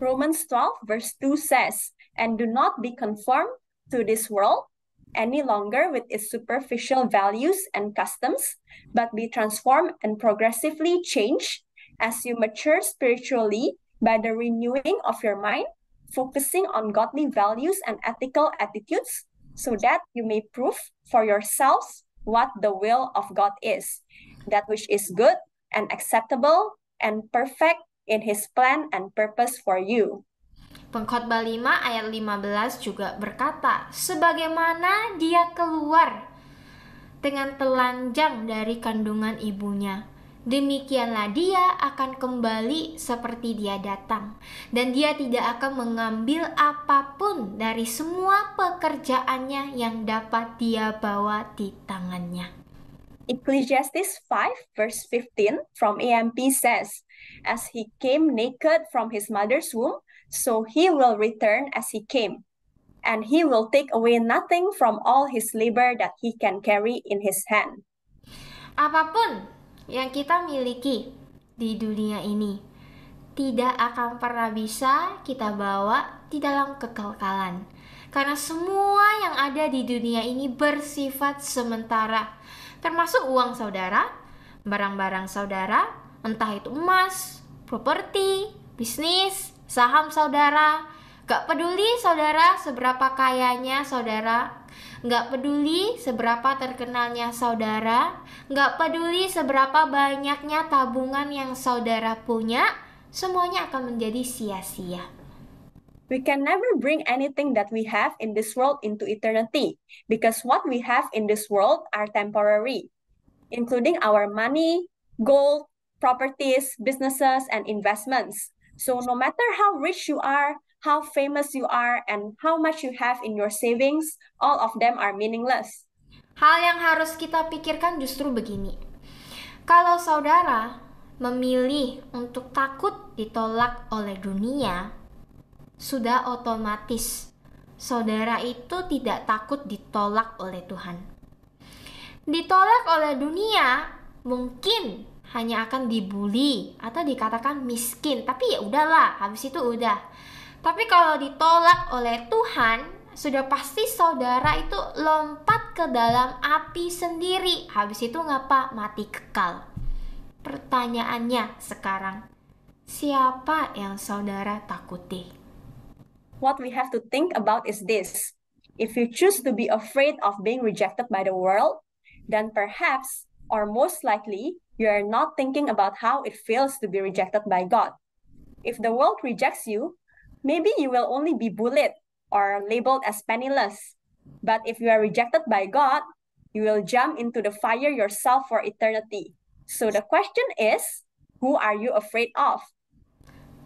Romans 12 verse 2 says, And do not be conformed to this world, any longer with its superficial values and customs, but be transformed and progressively change as you mature spiritually by the renewing of your mind, focusing on godly values and ethical attitudes, so that you may prove for yourselves what the will of God is, that which is good and acceptable and perfect in his plan and purpose for you. Pengkhotbah
5 ayat 15 juga berkata, sebagaimana dia keluar dengan telanjang dari kandungan ibunya, demikianlah dia akan kembali seperti dia datang dan dia tidak akan mengambil apapun dari semua pekerjaannya yang dapat dia bawa
di tangannya. Ecclesiastes 5 verse 15 from AMP says, As he came naked from his mother's womb, So he will return as he came, and he will take away nothing from all his labor that he can carry in his hand. Apapun yang kita miliki
di dunia ini tidak akan pernah bisa kita bawa di dalam kekekalan. Karena semua yang ada di dunia ini bersifat sementara, termasuk uang saudara, barang-barang saudara, entah itu emas, properti, bisnis, saham saudara. Gak peduli saudara seberapa kayanya saudara, Gak peduli seberapa terkenalnya saudara, Gak peduli seberapa banyaknya tabungan yang
saudara punya, semuanya akan menjadi sia-sia. We can never bring anything that we have in this world into eternity, because what we have in this world are temporary, including our money, gold, properties, businesses, and investments. So no matter how rich you are, how famous you are, and how much you have in your savings, all of them are meaningless. Hal yang harus kita pikirkan justru begini. Kalau saudara
memilih untuk takut ditolak oleh dunia, sudah otomatis saudara itu tidak takut ditolak oleh Tuhan. Ditolak oleh dunia mungkin hanya akan dibully atau dikatakan miskin. Tapi ya udahlah, habis itu udah. Tapi kalau ditolak oleh Tuhan, sudah pasti saudara itu lompat ke dalam api sendiri. Habis itu ngapa? Mati kekal. Pertanyaannya
sekarang, siapa yang saudara takuti? What we have to think about is this. If you choose to be afraid of being rejected by the world, then perhaps or most likely you are not thinking about how it feels to be rejected by God. If the world rejects you, maybe you will only be bullied or labeled as penniless. But if you are rejected by God, you will jump into the fire yourself for eternity. So the question is, who are you afraid of?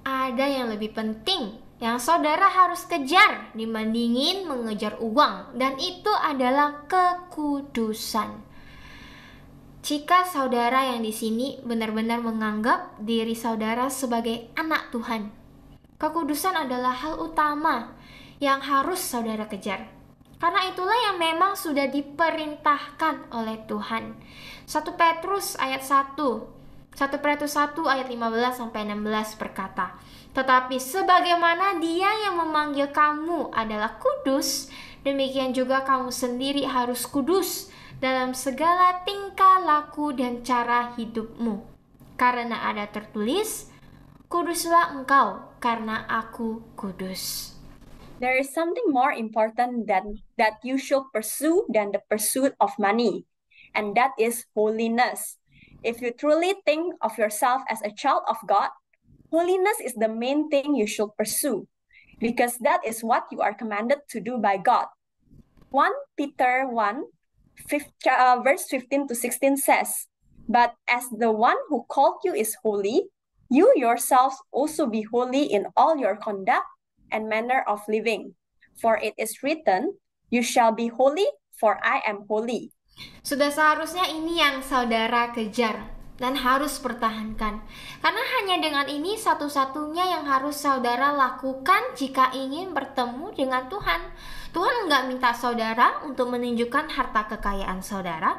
Ada yang lebih penting yang saudara harus
kejar dibandingin mengejar uang dan itu adalah kekudusan. jika saudara yang di sini benar-benar menganggap diri saudara sebagai anak Tuhan. Kekudusan adalah hal utama yang harus saudara kejar. Karena itulah yang memang sudah diperintahkan oleh Tuhan. 1 Petrus ayat 1. 1 Petrus 1 ayat 15 sampai 16 berkata, "Tetapi sebagaimana Dia yang memanggil kamu adalah kudus, demikian juga kamu sendiri harus kudus." dalam segala tingkah laku dan cara hidupmu. Karena ada
tertulis, kuduslah engkau karena aku kudus. There is something more important than that you should pursue than the pursuit of money, and that is holiness. If you truly think of yourself as a child of God, holiness is the main thing you should pursue, because that is what you are commanded to do by God. 1 Peter 1 fifth, uh, verse 15 to 16 says, But as the one who called you is holy, you yourselves also be holy in all your conduct and manner of living. For it is written, You shall be holy, for I am holy. Sudah seharusnya ini yang saudara kejar dan harus pertahankan.
Karena hanya dengan ini satu-satunya yang harus saudara lakukan jika ingin bertemu dengan Tuhan. Tuhan nggak minta saudara untuk menunjukkan harta kekayaan saudara.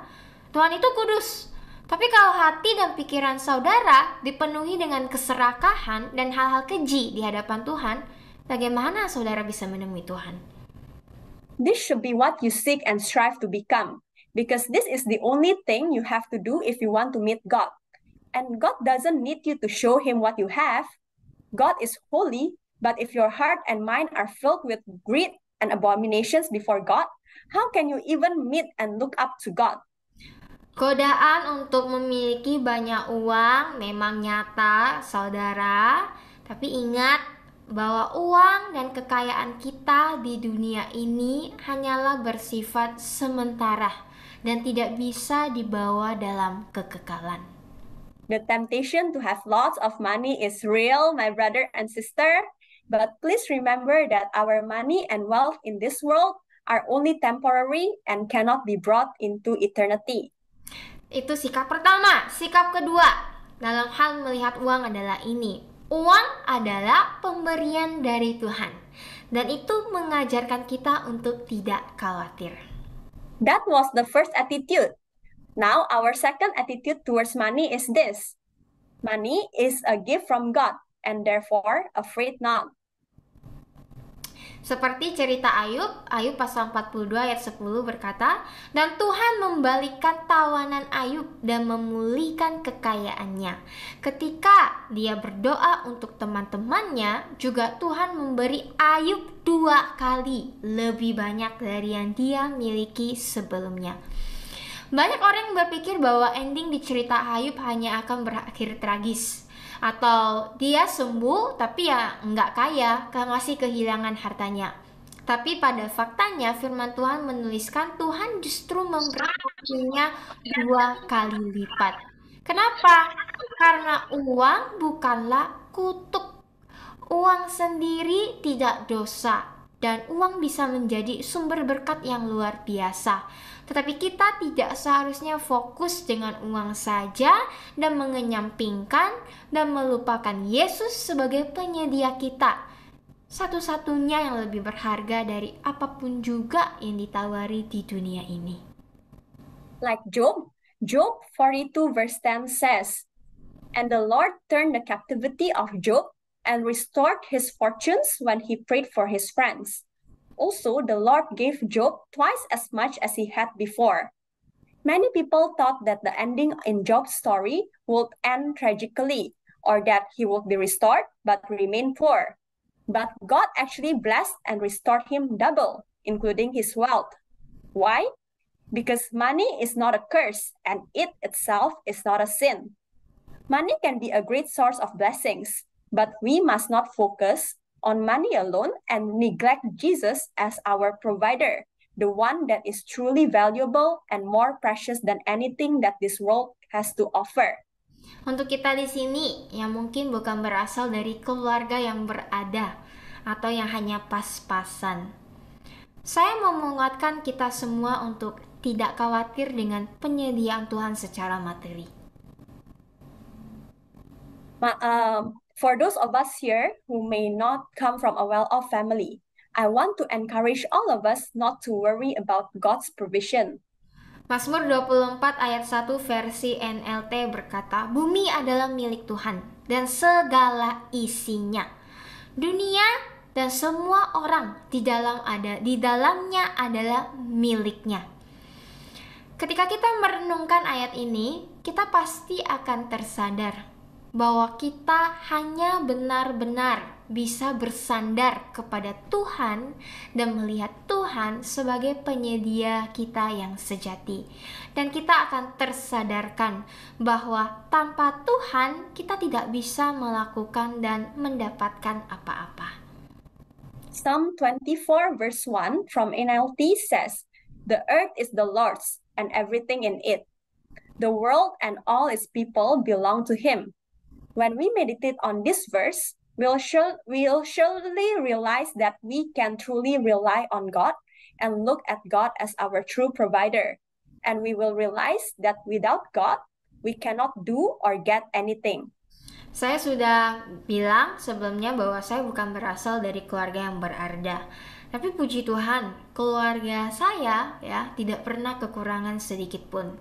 Tuhan itu kudus. Tapi kalau hati dan pikiran saudara dipenuhi dengan keserakahan dan hal-hal keji di hadapan Tuhan, bagaimana saudara
bisa menemui Tuhan? This should be what you seek and strive to become, because this is the only thing you have to do if you want to meet God. And God doesn't need you to show him what you have. God is holy, but if your heart and mind are filled with greed, and abominations before God? How can you even meet and look up to God? Godaan untuk memiliki banyak uang memang
nyata, saudara. Tapi ingat bahwa uang dan kekayaan kita di dunia ini hanyalah bersifat sementara
dan tidak bisa dibawa dalam kekekalan. The temptation to have lots of money is real, my brother and sister. But please remember that our money and wealth in this world are only temporary and cannot be brought into eternity. Itu sikap pertama. Sikap kedua dalam hal melihat
uang adalah ini. Uang adalah pemberian dari Tuhan. Dan
itu mengajarkan kita untuk tidak khawatir. That was the first attitude. Now our second attitude towards money is this. Money is a gift from God and therefore afraid not.
Seperti cerita Ayub, Ayub pasal 42 ayat 10 berkata, "Dan Tuhan membalikkan tawanan Ayub dan memulihkan kekayaannya. Ketika dia berdoa untuk teman-temannya, juga Tuhan memberi Ayub dua kali lebih banyak dari yang dia miliki sebelumnya." Banyak orang yang berpikir bahwa ending di cerita Ayub hanya akan berakhir tragis, atau dia sembuh tapi ya nggak kaya masih kehilangan hartanya tapi pada faktanya firman Tuhan menuliskan Tuhan justru memberikannya dua kali lipat kenapa karena uang bukanlah kutuk uang sendiri tidak dosa dan uang bisa menjadi sumber berkat yang luar biasa tetapi kita tidak seharusnya fokus dengan uang saja dan mengenyampingkan dan melupakan Yesus sebagai penyedia kita. Satu-satunya yang lebih berharga dari apapun juga yang ditawari di dunia ini.
Like Job, Job 42 verse 10 says, And the Lord turned the captivity of Job and restored his fortunes when he prayed for his friends. Also, the Lord gave Job twice as much as he had before. Many people thought that the ending in Job's story would end tragically, or that he would be restored but remain poor. But God actually blessed and restored him double, including his wealth. Why? Because money is not a curse, and it itself is not a sin. Money can be a great source of blessings, but we must not focus on money alone and neglect Jesus as our provider, the one that is truly valuable and more precious than anything that this world has to offer. Untuk kita di sini
yang mungkin bukan berasal dari keluarga yang berada atau yang hanya pas-pasan. Saya mau menguatkan kita semua untuk tidak khawatir
dengan penyediaan Tuhan secara materi. Ma uh, For those of us here who may not come from a well off family, I want to encourage all of us not to worry about God's provision.
Mazmur 24 ayat 1 versi NLT berkata, Bumi adalah milik Tuhan dan segala isinya. Dunia dan semua orang di dalam ada di dalamnya adalah miliknya. Ketika kita merenungkan ayat ini, kita pasti akan tersadar bahwa kita hanya benar-benar bisa bersandar kepada Tuhan dan melihat Tuhan sebagai penyedia kita yang sejati. Dan kita akan tersadarkan bahwa tanpa Tuhan kita tidak bisa melakukan dan mendapatkan apa-apa.
Psalm 24 verse 1 from NLT says, "The earth is the Lord's and everything in it. The world and all its people belong to him." When we meditate on this verse, we'll, sure, we'll surely realize that we can truly rely on God and look at God as our true provider. And we will realize that without God, we cannot do or get anything. Saya sudah bilang sebelumnya bahwa saya bukan berasal dari keluarga yang berarda.
Tapi puji Tuhan, keluarga saya ya tidak pernah kekurangan sedikit pun.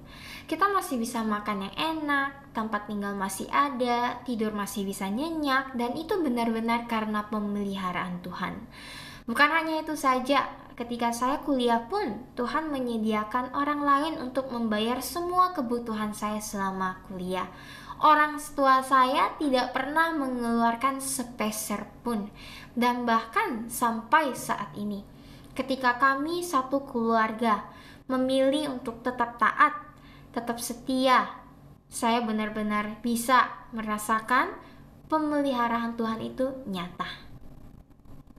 kita masih bisa makan yang enak, tempat tinggal masih ada, tidur masih bisa nyenyak, dan itu benar-benar karena pemeliharaan Tuhan. Bukan hanya itu saja, ketika saya kuliah pun Tuhan menyediakan orang lain untuk membayar semua kebutuhan saya selama kuliah orang tua saya tidak pernah mengeluarkan sepeser pun dan bahkan sampai saat ini ketika kami satu keluarga memilih untuk tetap taat tetap setia. Saya benar-benar bisa merasakan
pemeliharaan Tuhan itu nyata.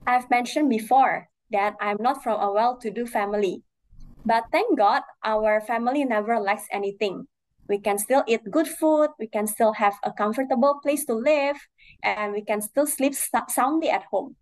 I've mentioned before that I'm not from a well-to-do family. But thank God our family never lacks anything. We can still eat good food, we can still have a comfortable place to live, and we can still sleep soundly at home.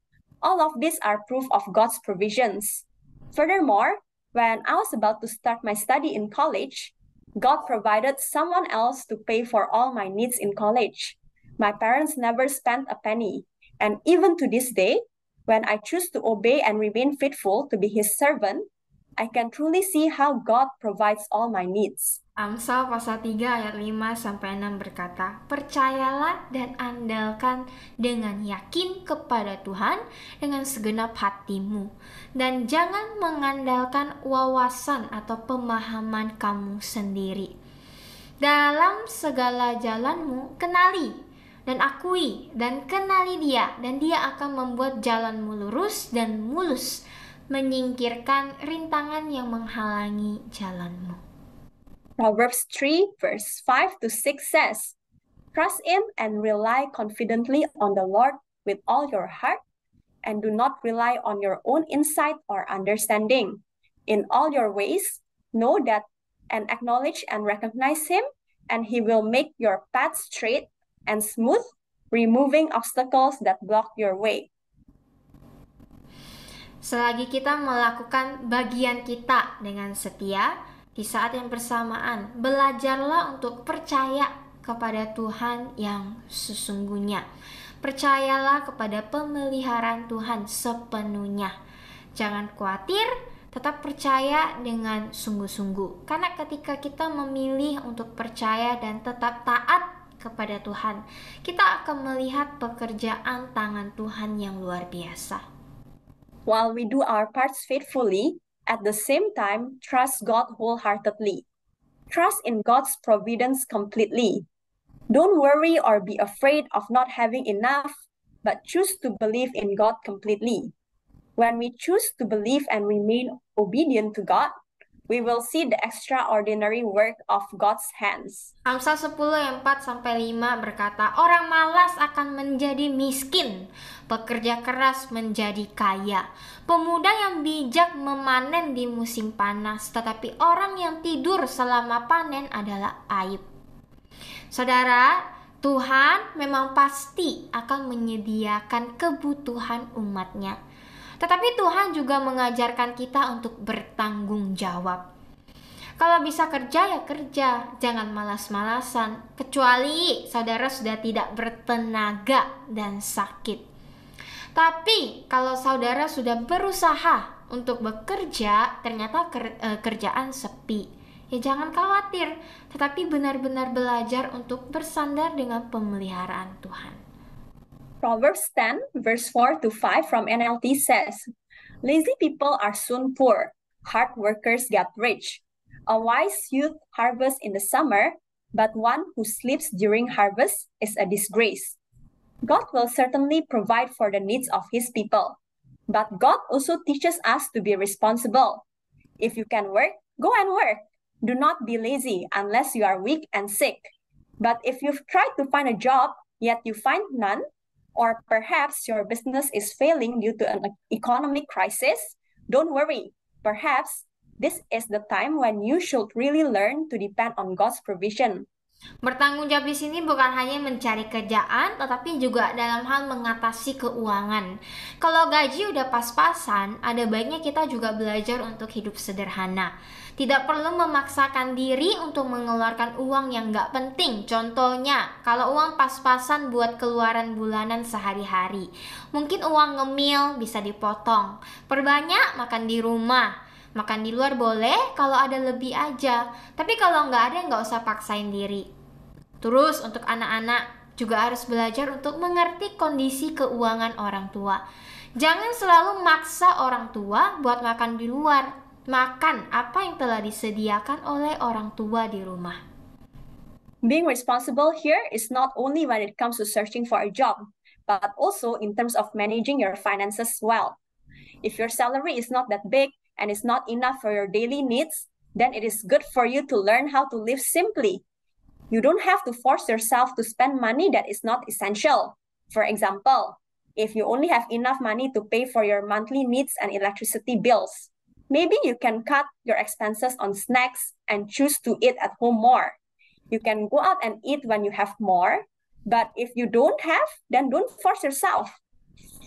All of these are proof of God's provisions. Furthermore, when I was about to start my study in college, God provided someone else to pay for all my needs in college. My parents never spent a penny. And even to this day, when I choose to obey and remain faithful to be his servant, I can truly see how God provides all my needs. Amsal pasal 3 ayat 5 sampai 6 berkata, "Percayalah
dan andalkan dengan yakin kepada Tuhan dengan segenap hatimu dan jangan mengandalkan wawasan atau pemahaman kamu sendiri. Dalam segala jalanmu kenali dan akui dan kenali Dia dan Dia akan membuat jalanmu lurus dan mulus." menyingkirkan rintangan yang menghalangi jalanmu.
Proverbs 3 verse 5 to 6 says, Trust in and rely confidently on the Lord with all your heart and do not rely on your own insight or understanding. In all your ways, know that and acknowledge and recognize him, and he will make your path straight and smooth, removing obstacles that block your way.
Selagi kita melakukan bagian kita dengan setia, di saat yang bersamaan belajarlah untuk percaya kepada Tuhan yang sesungguhnya. Percayalah kepada pemeliharaan Tuhan sepenuhnya. Jangan khawatir, tetap percaya dengan sungguh-sungguh. Karena ketika kita memilih untuk percaya dan tetap taat kepada Tuhan, kita
akan melihat pekerjaan tangan Tuhan yang luar biasa. While we do our parts faithfully, at the same time, trust God wholeheartedly. Trust in God's providence completely. Don't worry or be afraid of not having enough, but choose to believe in God completely. When we choose to believe and remain obedient to God, we will see the extraordinary work of God's hands. Amsal 10 ayat 4 sampai 5 berkata, orang
malas akan menjadi miskin, pekerja keras menjadi kaya. Pemuda yang bijak memanen di musim panas, tetapi orang yang tidur selama panen adalah aib. Saudara, Tuhan memang pasti akan menyediakan kebutuhan umatnya tetapi Tuhan juga mengajarkan kita untuk bertanggung jawab. Kalau bisa kerja ya kerja, jangan malas-malasan, kecuali saudara sudah tidak bertenaga dan sakit. Tapi kalau saudara sudah berusaha untuk bekerja, ternyata ker, e, kerjaan sepi. Ya jangan khawatir, tetapi benar-benar belajar untuk bersandar dengan pemeliharaan
Tuhan. Proverbs 10, verse 4 to 5 from NLT says, Lazy people are soon poor, hard workers get rich. A wise youth harvests in the summer, but one who sleeps during harvest is a disgrace. God will certainly provide for the needs of his people. But God also teaches us to be responsible. If you can work, go and work. Do not be lazy unless you are weak and sick. But if you've tried to find a job, yet you find none, or perhaps your business is failing due to an economic crisis, don't worry. Perhaps this is the time when you should really learn to depend on God's provision Bertanggung jawab di sini bukan hanya mencari kerjaan,
tetapi juga dalam hal mengatasi keuangan. Kalau gaji udah pas-pasan, ada baiknya kita juga belajar untuk hidup sederhana. Tidak perlu memaksakan diri untuk mengeluarkan uang yang nggak penting. Contohnya, kalau uang pas-pasan buat keluaran bulanan sehari-hari, mungkin uang ngemil bisa dipotong. Perbanyak makan di rumah, Makan di luar boleh kalau ada lebih aja, tapi kalau nggak ada nggak usah paksain diri. Terus untuk anak-anak juga harus belajar untuk mengerti kondisi keuangan orang tua. Jangan selalu maksa orang tua buat makan di luar. Makan apa yang telah disediakan oleh orang
tua di rumah. Being responsible here is not only when it comes to searching for a job, but also in terms of managing your finances well. If your salary is not that big, and it's not enough for your daily needs, then it is good for you to learn how to live simply. You don't have to force yourself to spend money that is not essential. For example, if you only have enough money to pay for your monthly needs and electricity bills, maybe you can cut your expenses on snacks and choose to eat at home more. You can go out and eat when you have more, but if you don't have, then don't force yourself.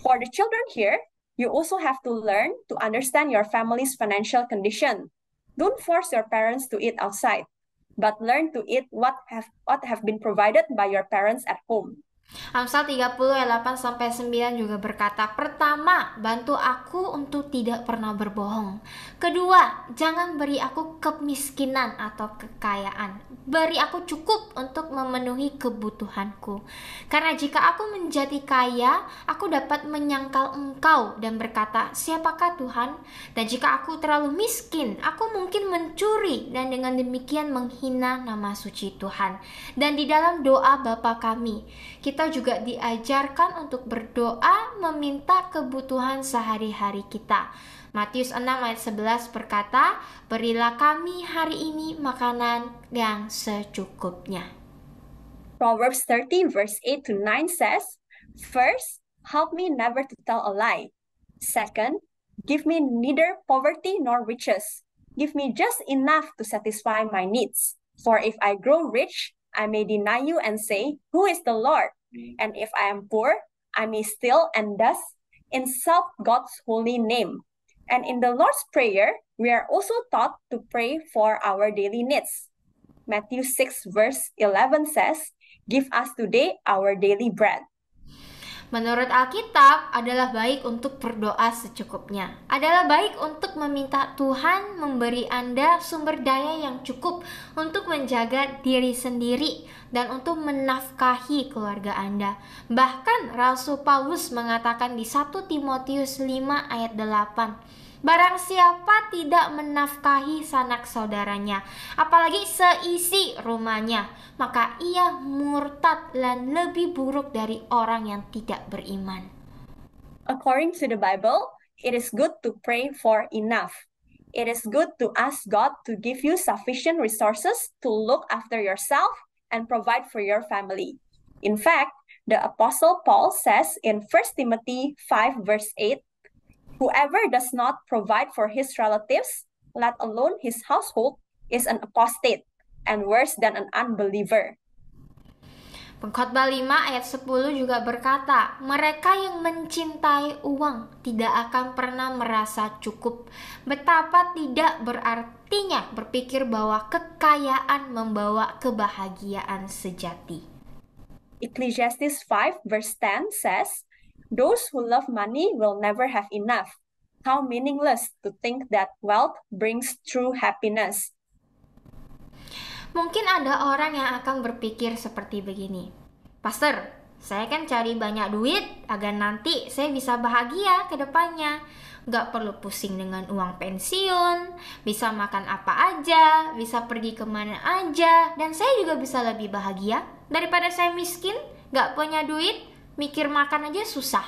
For the children here, you also have to learn to understand your family's financial condition. Don't force your parents to eat outside, but learn to eat what have, what have been provided by your parents at home.
Amsal 30 ayat 8 sampai 9 juga berkata, "Pertama, bantu aku untuk tidak pernah berbohong. Kedua, jangan beri aku kemiskinan atau kekayaan. Beri aku cukup untuk memenuhi kebutuhanku. Karena jika aku menjadi kaya, aku dapat menyangkal engkau dan berkata, 'Siapakah Tuhan?' Dan jika aku terlalu miskin, aku mungkin mencuri dan dengan demikian menghina nama suci Tuhan." Dan di dalam doa Bapa kami, kita kita juga diajarkan untuk berdoa meminta kebutuhan sehari-hari kita. Matius 6 ayat 11 berkata, "Berilah kami hari ini makanan yang secukupnya."
Proverbs 13 verse 8 to 9 says, First, help me never to tell a lie. Second, give me neither poverty nor riches. Give me just enough to satisfy my needs. For if I grow rich, I may deny you and say, Who is the Lord? And if I am poor, I may steal and thus insult God's holy name. And in the Lord's Prayer, we are also taught to pray for our daily needs. Matthew 6, verse 11 says, Give us today our daily bread. Menurut Alkitab adalah baik untuk berdoa secukupnya.
Adalah baik untuk meminta Tuhan memberi Anda sumber daya yang cukup untuk menjaga diri sendiri dan untuk menafkahi keluarga Anda. Bahkan Rasul Paulus mengatakan di 1 Timotius 5 ayat 8, Barang siapa tidak menafkahi sanak saudaranya, apalagi seisi rumahnya, maka ia murtad dan lebih buruk
dari orang yang tidak beriman. According to the Bible, it is good to pray for enough. It is good to ask God to give you sufficient resources to look after yourself and provide for your family. In fact, the Apostle Paul says in 1 Timothy 5, verse 8, Whoever does not provide for his relatives, let alone his household, is an apostate and worse than an unbeliever. Pengkhotbah 5 ayat 10
juga berkata, mereka yang mencintai uang tidak akan pernah merasa cukup. Betapa tidak berartinya berpikir bahwa kekayaan
membawa kebahagiaan sejati. Ecclesiastes 5 verse 10 says, Those who love money will never have enough. How meaningless to think that wealth brings true happiness. Mungkin ada orang yang akan berpikir seperti begini. Pastor, saya
kan cari banyak duit agar nanti saya bisa bahagia ke depannya. Gak perlu pusing dengan uang pensiun, bisa makan apa aja, bisa pergi kemana aja, dan saya juga bisa lebih bahagia daripada saya miskin, gak punya duit, mikir makan aja susah.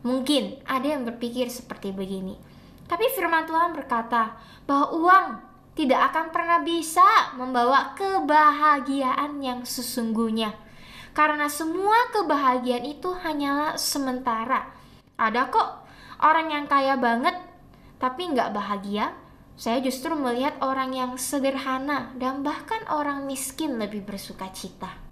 Mungkin ada yang berpikir seperti begini. Tapi firman Tuhan berkata bahwa uang tidak akan pernah bisa membawa kebahagiaan yang sesungguhnya. Karena semua kebahagiaan itu hanyalah sementara. Ada kok orang yang kaya banget tapi nggak bahagia, saya justru melihat orang yang sederhana dan
bahkan orang miskin lebih bersuka cita.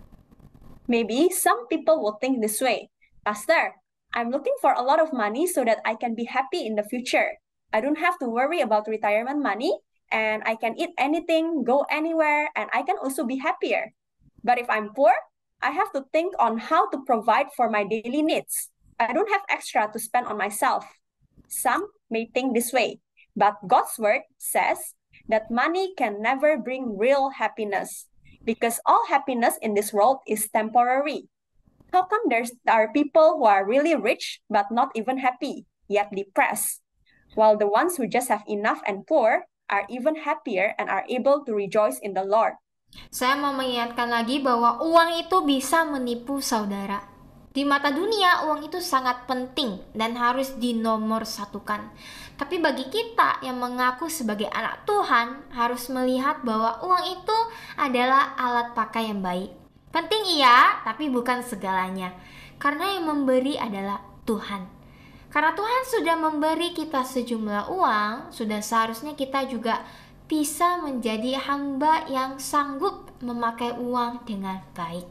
Maybe some people will think this way Pastor, I'm looking for a lot of money so that I can be happy in the future. I don't have to worry about retirement money and I can eat anything, go anywhere, and I can also be happier. But if I'm poor, I have to think on how to provide for my daily needs. I don't have extra to spend on myself. Some may think this way, but God's word says that money can never bring real happiness. because all happiness in this world is temporary. How come there are people who are really rich but not even happy, yet depressed, while the ones who just have enough and poor are even happier and are able to rejoice in the Lord? Saya mau mengingatkan lagi bahwa uang itu bisa menipu saudara.
Di mata dunia, uang itu sangat penting dan harus dinomor satukan. Tapi bagi kita yang mengaku sebagai anak Tuhan harus melihat bahwa uang itu adalah alat pakai yang baik. Penting iya, tapi bukan segalanya. Karena yang memberi adalah Tuhan. Karena Tuhan sudah memberi kita sejumlah uang, sudah seharusnya kita juga bisa menjadi hamba yang
sanggup memakai uang dengan baik.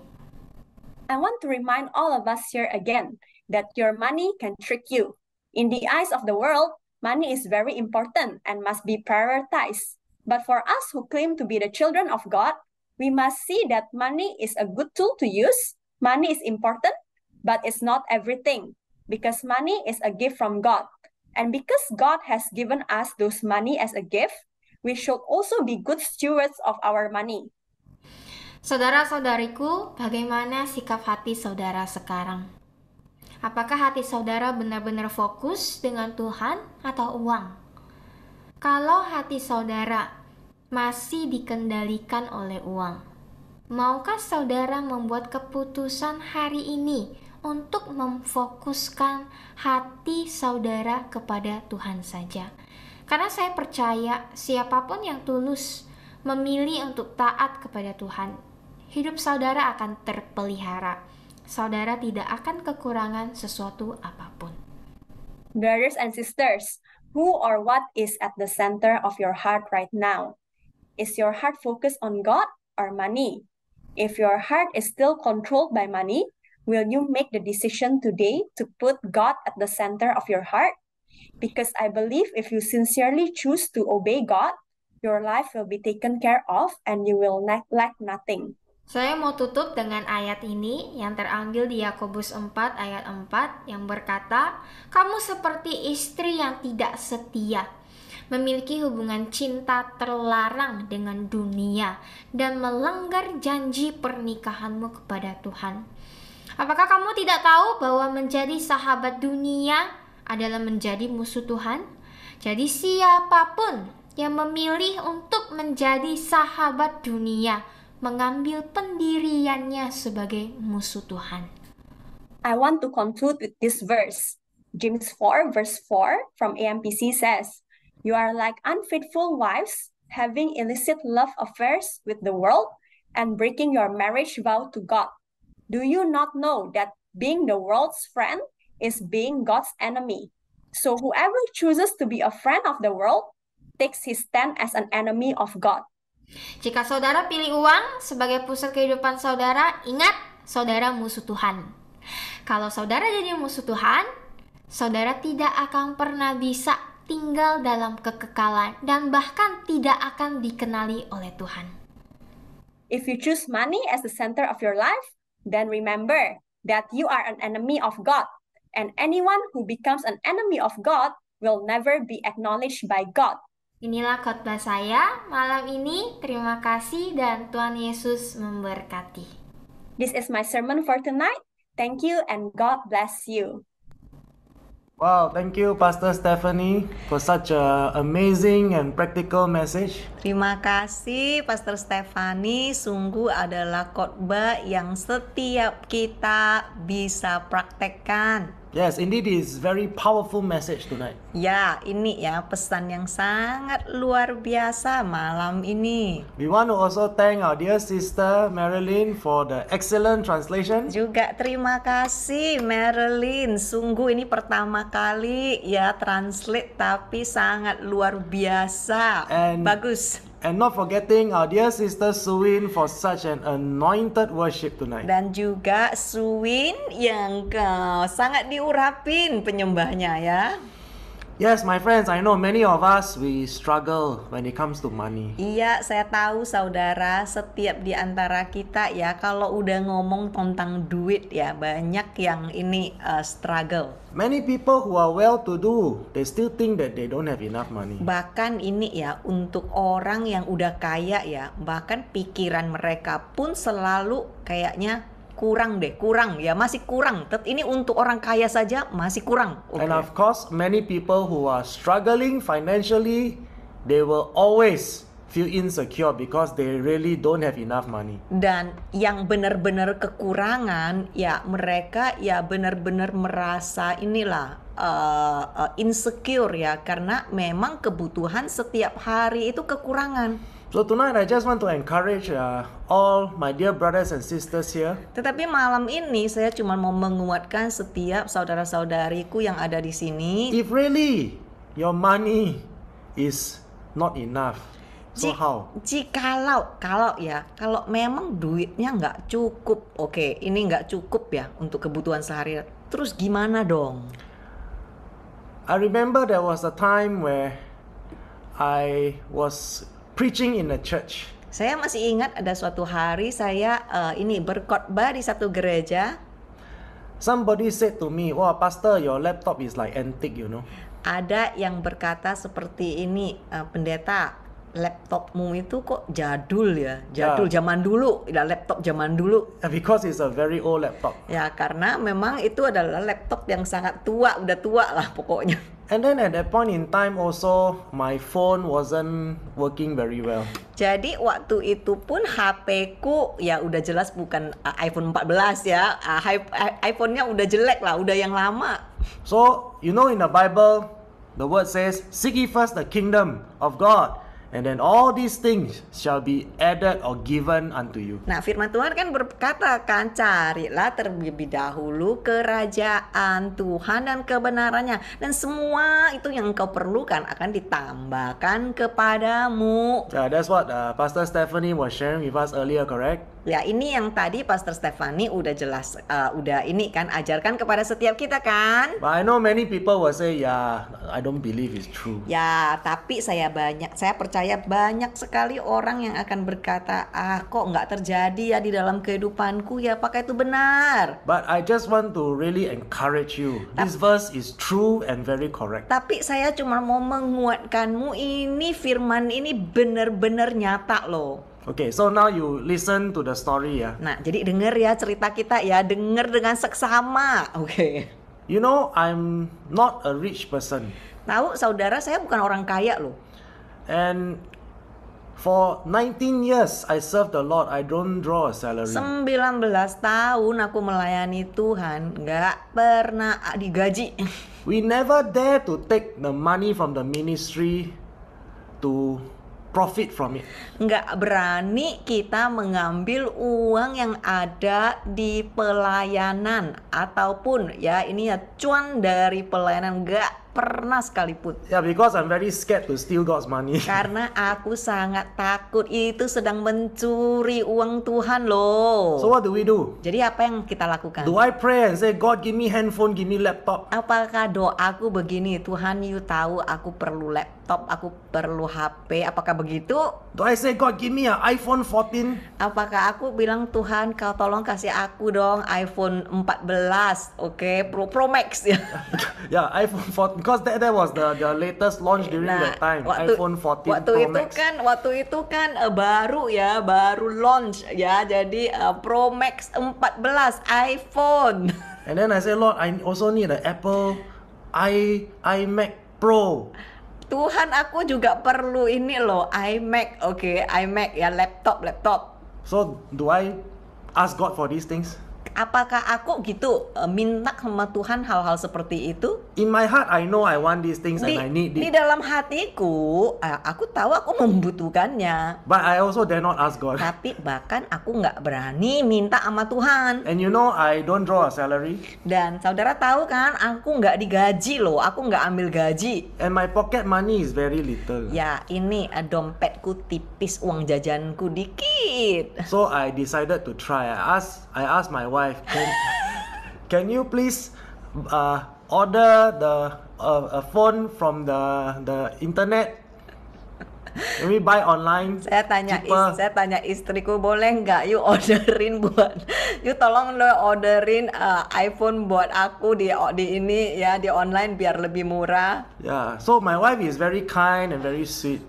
I want to remind all of us here again that your money can trick you. In the eyes of the world, Money is very important and must be prioritized. But for us who claim to be the children of God, we must see that money is a good tool to use. Money is important, but it's not everything because money is a gift from God. And because God has given us those money as a gift, we should also be good stewards of our money. Saudara-saudariku, bagaimana sikap hati saudara
sekarang? Apakah hati saudara benar-benar fokus dengan Tuhan atau uang? Kalau hati saudara masih dikendalikan oleh uang, maukah saudara membuat keputusan hari ini untuk memfokuskan hati saudara kepada Tuhan saja? Karena saya percaya siapapun yang tulus memilih untuk taat kepada Tuhan, hidup saudara akan terpelihara saudara tidak akan kekurangan sesuatu apapun.
Brothers and sisters, who or what is at the center of your heart right now? Is your heart focused on God or money? If your heart is still controlled by money, will you make the decision today to put God at the center of your heart? Because I believe if you sincerely choose to obey God, your life will be taken care of and you will lack nothing. Saya mau tutup dengan ayat ini yang terambil di Yakobus
4 ayat 4 yang berkata, "Kamu seperti istri yang tidak setia, memiliki hubungan cinta terlarang dengan dunia dan melanggar janji pernikahanmu kepada Tuhan." Apakah kamu tidak tahu bahwa menjadi sahabat dunia adalah menjadi musuh Tuhan? Jadi siapapun yang memilih untuk menjadi sahabat dunia, mengambil pendiriannya sebagai musuh Tuhan.
I want to conclude with this verse. James 4 verse 4 from AMPC says, You are like unfaithful wives having illicit love affairs with the world and breaking your marriage vow to God. Do you not know that being the world's friend is being God's enemy? So whoever chooses to be a friend of the world takes his stand as an enemy of God. Jika saudara
pilih uang sebagai pusat kehidupan saudara, ingat saudara musuh Tuhan. Kalau saudara jadi musuh Tuhan, saudara tidak akan pernah bisa tinggal dalam kekekalan dan bahkan tidak akan dikenali oleh Tuhan.
If you choose money as the center of your life, then remember that you are an enemy of God. And anyone who becomes an enemy of God will never be acknowledged by God. Inilah khotbah saya malam ini. Terima kasih dan Tuhan Yesus memberkati. This is my sermon for tonight. Thank you
and God bless you.
Wow, thank you Pastor Stephanie for such a amazing and practical message.
Terima kasih Pastor Stephanie, sungguh adalah khotbah yang setiap kita bisa
praktekkan. Yes, indeed is very powerful message tonight.
Ya, ini ya pesan yang sangat luar biasa malam ini.
We want to also thank our dear sister Marilyn for the excellent translation.
Juga terima kasih Marilyn. Sungguh ini pertama kali ya translate tapi sangat luar biasa.
And Bagus. And not forgetting our dear sister Suwin for such an anointed worship tonight. Dan juga Suwin
yang uh, sangat diurapin penyembahnya ya.
Yes, my friends, I know many of us we struggle when it comes to money.
Iya, saya tahu saudara, setiap di antara kita ya kalau udah ngomong tentang duit ya banyak yang ini uh, struggle.
Many people who are well to do, they still think that they don't have enough money.
Bahkan ini ya untuk orang yang udah kaya ya, bahkan pikiran mereka pun selalu kayaknya kurang deh, kurang ya, masih kurang. tet Ini untuk orang kaya saja masih kurang.
Okay. And of course, many people who are struggling financially, they will always feel insecure because they really don't have enough money.
Dan yang benar-benar kekurangan ya mereka ya benar-benar merasa inilah uh, uh, insecure ya karena memang kebutuhan setiap hari itu kekurangan.
So tonight I just want to encourage uh, all my dear brothers and sisters here.
Tetapi malam ini saya cuma mau menguatkan setiap saudara-saudariku yang ada di sini. If
really your money is not enough, so how?
Jikalau, kalau ya, kalau memang duitnya nggak cukup, oke, okay, ini nggak cukup ya untuk kebutuhan
sehari. Terus gimana dong? I remember there was a time where I was preaching in a church. Saya masih
ingat ada suatu hari saya uh, ini berkhotbah di satu gereja.
Somebody said to me, "Wah, pastor, your laptop is like antique, you know."
Ada yang berkata seperti ini, uh, pendeta, laptopmu itu kok
jadul ya, jadul yeah. zaman dulu, ya laptop zaman dulu. Because it's a very old laptop.
Ya, karena memang itu adalah laptop yang sangat tua,
udah tua lah pokoknya. And then at that point in time also my phone wasn't working very well.
Jadi waktu itu pun HP ku ya udah jelas bukan uh, iPhone 14 ya. Uh, iPhone-nya
udah jelek lah, udah yang lama. So, you know in the Bible the word says seek ye first the kingdom of God And then all these things shall be added or given unto you.
Nah, firman Tuhan kan berkata kan carilah terlebih dahulu kerajaan Tuhan dan kebenarannya dan semua itu yang engkau perlukan akan ditambahkan kepadamu.
Yeah, that's what uh, Pastor Stephanie was sharing with us earlier, correct?
Ya, ini yang tadi Pastor Stefani udah jelas uh, udah ini kan ajarkan kepada setiap kita kan.
But I know many people will say ya yeah, I don't believe it's true.
Ya, tapi saya banyak saya percaya banyak sekali orang yang akan berkata ah kok nggak terjadi ya di dalam kehidupanku ya apakah itu benar.
But I just want to really encourage you. Ta This verse is true and very correct.
Tapi saya cuma mau menguatkanmu ini firman ini benar-benar nyata loh.
Oke, okay, so now you listen to the story ya.
Nah, jadi denger ya cerita kita ya, denger dengan seksama.
Oke. Okay. You know, I'm not a rich person. Tahu, saudara saya bukan orang kaya loh. And For 19 years I serve the Lord, I don't draw a salary. 19
tahun aku melayani Tuhan, nggak pernah ah, digaji.
We never dare to take the money from the ministry to profit from it.
Nggak berani kita mengambil uang yang ada di pelayanan ataupun ya ini ya cuan dari pelayanan nggak pernah sekalipun. Yeah,
because I'm very scared to steal God's money. Karena
aku sangat takut itu sedang mencuri uang Tuhan loh. So what do we do? Jadi apa yang kita lakukan? Do
I pray and say
God give me handphone, give me laptop? Apakah doaku begini, Tuhan you tahu aku perlu laptop laptop, aku perlu HP. Apakah begitu? Do I say God give me an iPhone 14? Apakah aku bilang Tuhan kau tolong kasih aku dong iPhone 14, oke
okay? Pro Pro Max ya. yeah, iPhone 14 because that, that was the the latest launch during nah, that time. Waktu, iPhone 14 waktu Pro itu Max.
kan waktu itu kan uh, baru ya, baru
launch ya. Jadi uh, Pro Max 14 iPhone. And then I say Lord, I also need an Apple i iMac Pro.
Tuhan aku juga perlu ini loh iMac oke okay? iMac ya laptop laptop
so do I ask God for these things Apakah aku gitu e,
minta sama Tuhan hal-hal seperti itu? In my heart I know I want these things di, and I need this. Di dalam hatiku, e, aku tahu aku membutuhkannya. But I also dare not ask God. Tapi bahkan aku nggak berani minta sama Tuhan. And you know I don't draw a salary. Dan saudara tahu kan, aku nggak digaji loh, aku nggak ambil gaji. And my pocket
money is very little. Ya, ini e, dompetku tipis, uang jajanku dikit. So I decided to try. I ask I ask my wife life. Can, can you please uh, order the uh, a phone from the the internet? Can we buy online?
Saya tanya, is, saya tanya istriku boleh nggak you orderin buat you tolong lo orderin uh, iPhone buat aku di di ini ya di online biar lebih murah.
Yeah, so my wife is very kind and very sweet.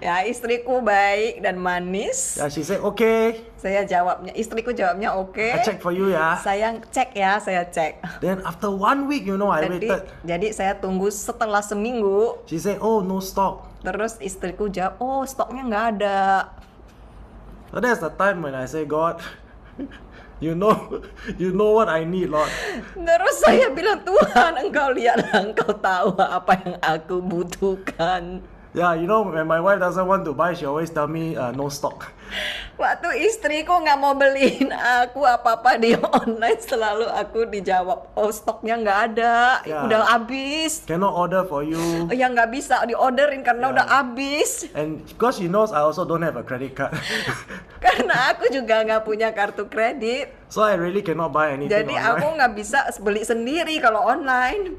ya istriku baik dan manis.
Yeah, she said okay
saya jawabnya istriku jawabnya oke okay. check for you ya saya cek ya saya cek then after one week you know I jadi, waited jadi saya tunggu setelah seminggu she say oh no stock terus istriku jawab oh stoknya nggak ada
so that's the time when I say God You know, you know what I need, Lord.
Terus saya
bilang Tuhan, Engkau lihat Engkau tahu apa yang aku butuhkan. Yeah, you know when my wife doesn't want to buy, she always tell me uh, no stock.
Waktu istriku nggak mau beliin aku apa-apa di online, selalu aku dijawab, oh stoknya nggak ada, yeah. udah habis.
Cannot order for you. Oh,
ya nggak bisa diorderin karena
yeah. udah habis. And because she knows I also don't have a credit card.
karena aku juga nggak punya kartu kredit.
So I really cannot buy anything. Jadi online. aku
nggak bisa beli sendiri kalau online.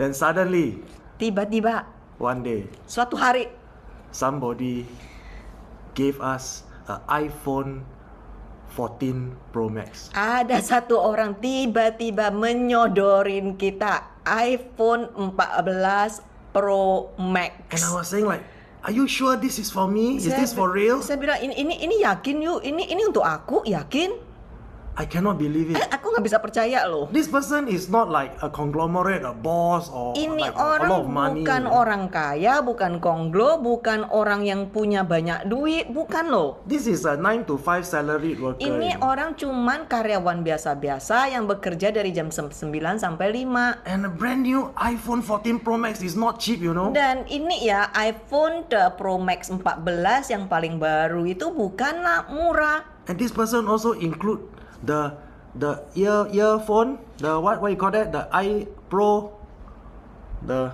Then suddenly. Tiba-tiba One day. Suatu hari. Somebody gave us a iPhone 14 Pro Max.
Ada satu orang tiba-tiba menyodorin kita iPhone 14 Pro Max. And I was saying
like, Are you sure this is for me? Is saya, this for real?
Saya bilang ini ini ini yakin you, ini ini untuk aku, yakin?
I cannot believe it. Eh, aku nggak bisa percaya loh. This person is not like a conglomerate, a boss, or ini like orang a lot of money. bukan orang
kaya, bukan konglo, bukan orang yang punya banyak duit, bukan loh.
This is a 9 to 5 salary worker. Ini
orang cuman karyawan biasa-biasa yang bekerja dari jam 9 sampai 5.
And a brand new iPhone 14 Pro Max is not cheap, you know. Dan
ini ya iPhone the Pro Max 14 yang paling baru itu bukanlah murah.
And this person also include the the ear earphone the what what you call that the i pro the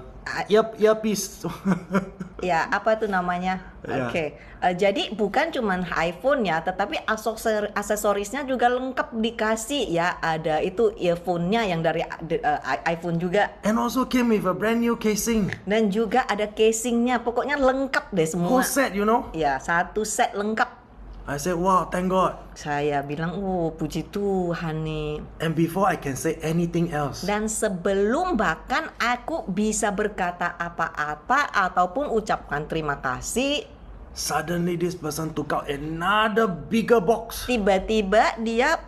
ear earpiece
ya apa itu namanya yeah. oke okay. uh, eh, jadi bukan cuma iPhone ya tetapi aksesor aksesorisnya juga lengkap dikasih ya ada itu earphone-nya yang dari uh, iPhone juga and also came with a brand new casing dan juga ada casingnya pokoknya lengkap deh semua whole set you know ya satu set lengkap I said, wow, thank God. Saya bilang, oh puji Tuhan nih. And before I can say anything else. Dan sebelum bahkan aku bisa berkata apa-apa ataupun ucapkan terima kasih. Suddenly this person took out another bigger box. Tiba-tiba dia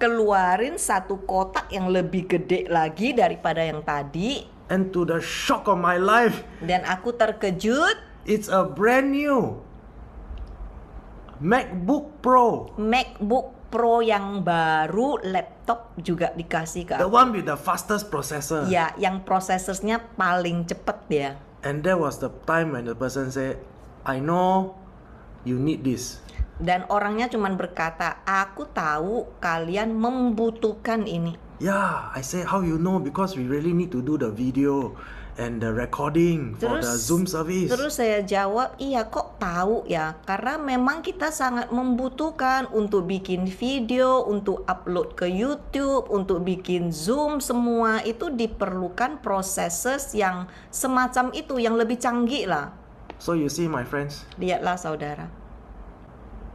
keluarin satu kotak yang lebih gede lagi daripada yang tadi. And to the shock of my life. Dan aku terkejut. It's a brand new MacBook Pro. MacBook Pro yang baru, laptop juga dikasih ke the aku.
one with the fastest processor. Ya,
yang prosesornya paling cepet ya.
And there was the time when the person say, I know you need this.
Dan orangnya cuma berkata, aku tahu kalian membutuhkan ini.
Yeah, I say how you know because we really need to do the video and the recording terus, for the Zoom service. Terus
saya jawab, iya kok tahu ya, karena memang kita sangat membutuhkan untuk bikin video, untuk upload ke YouTube, untuk bikin Zoom semua itu diperlukan processes yang semacam itu yang lebih canggih lah.
So you see my friends.
Lihatlah saudara.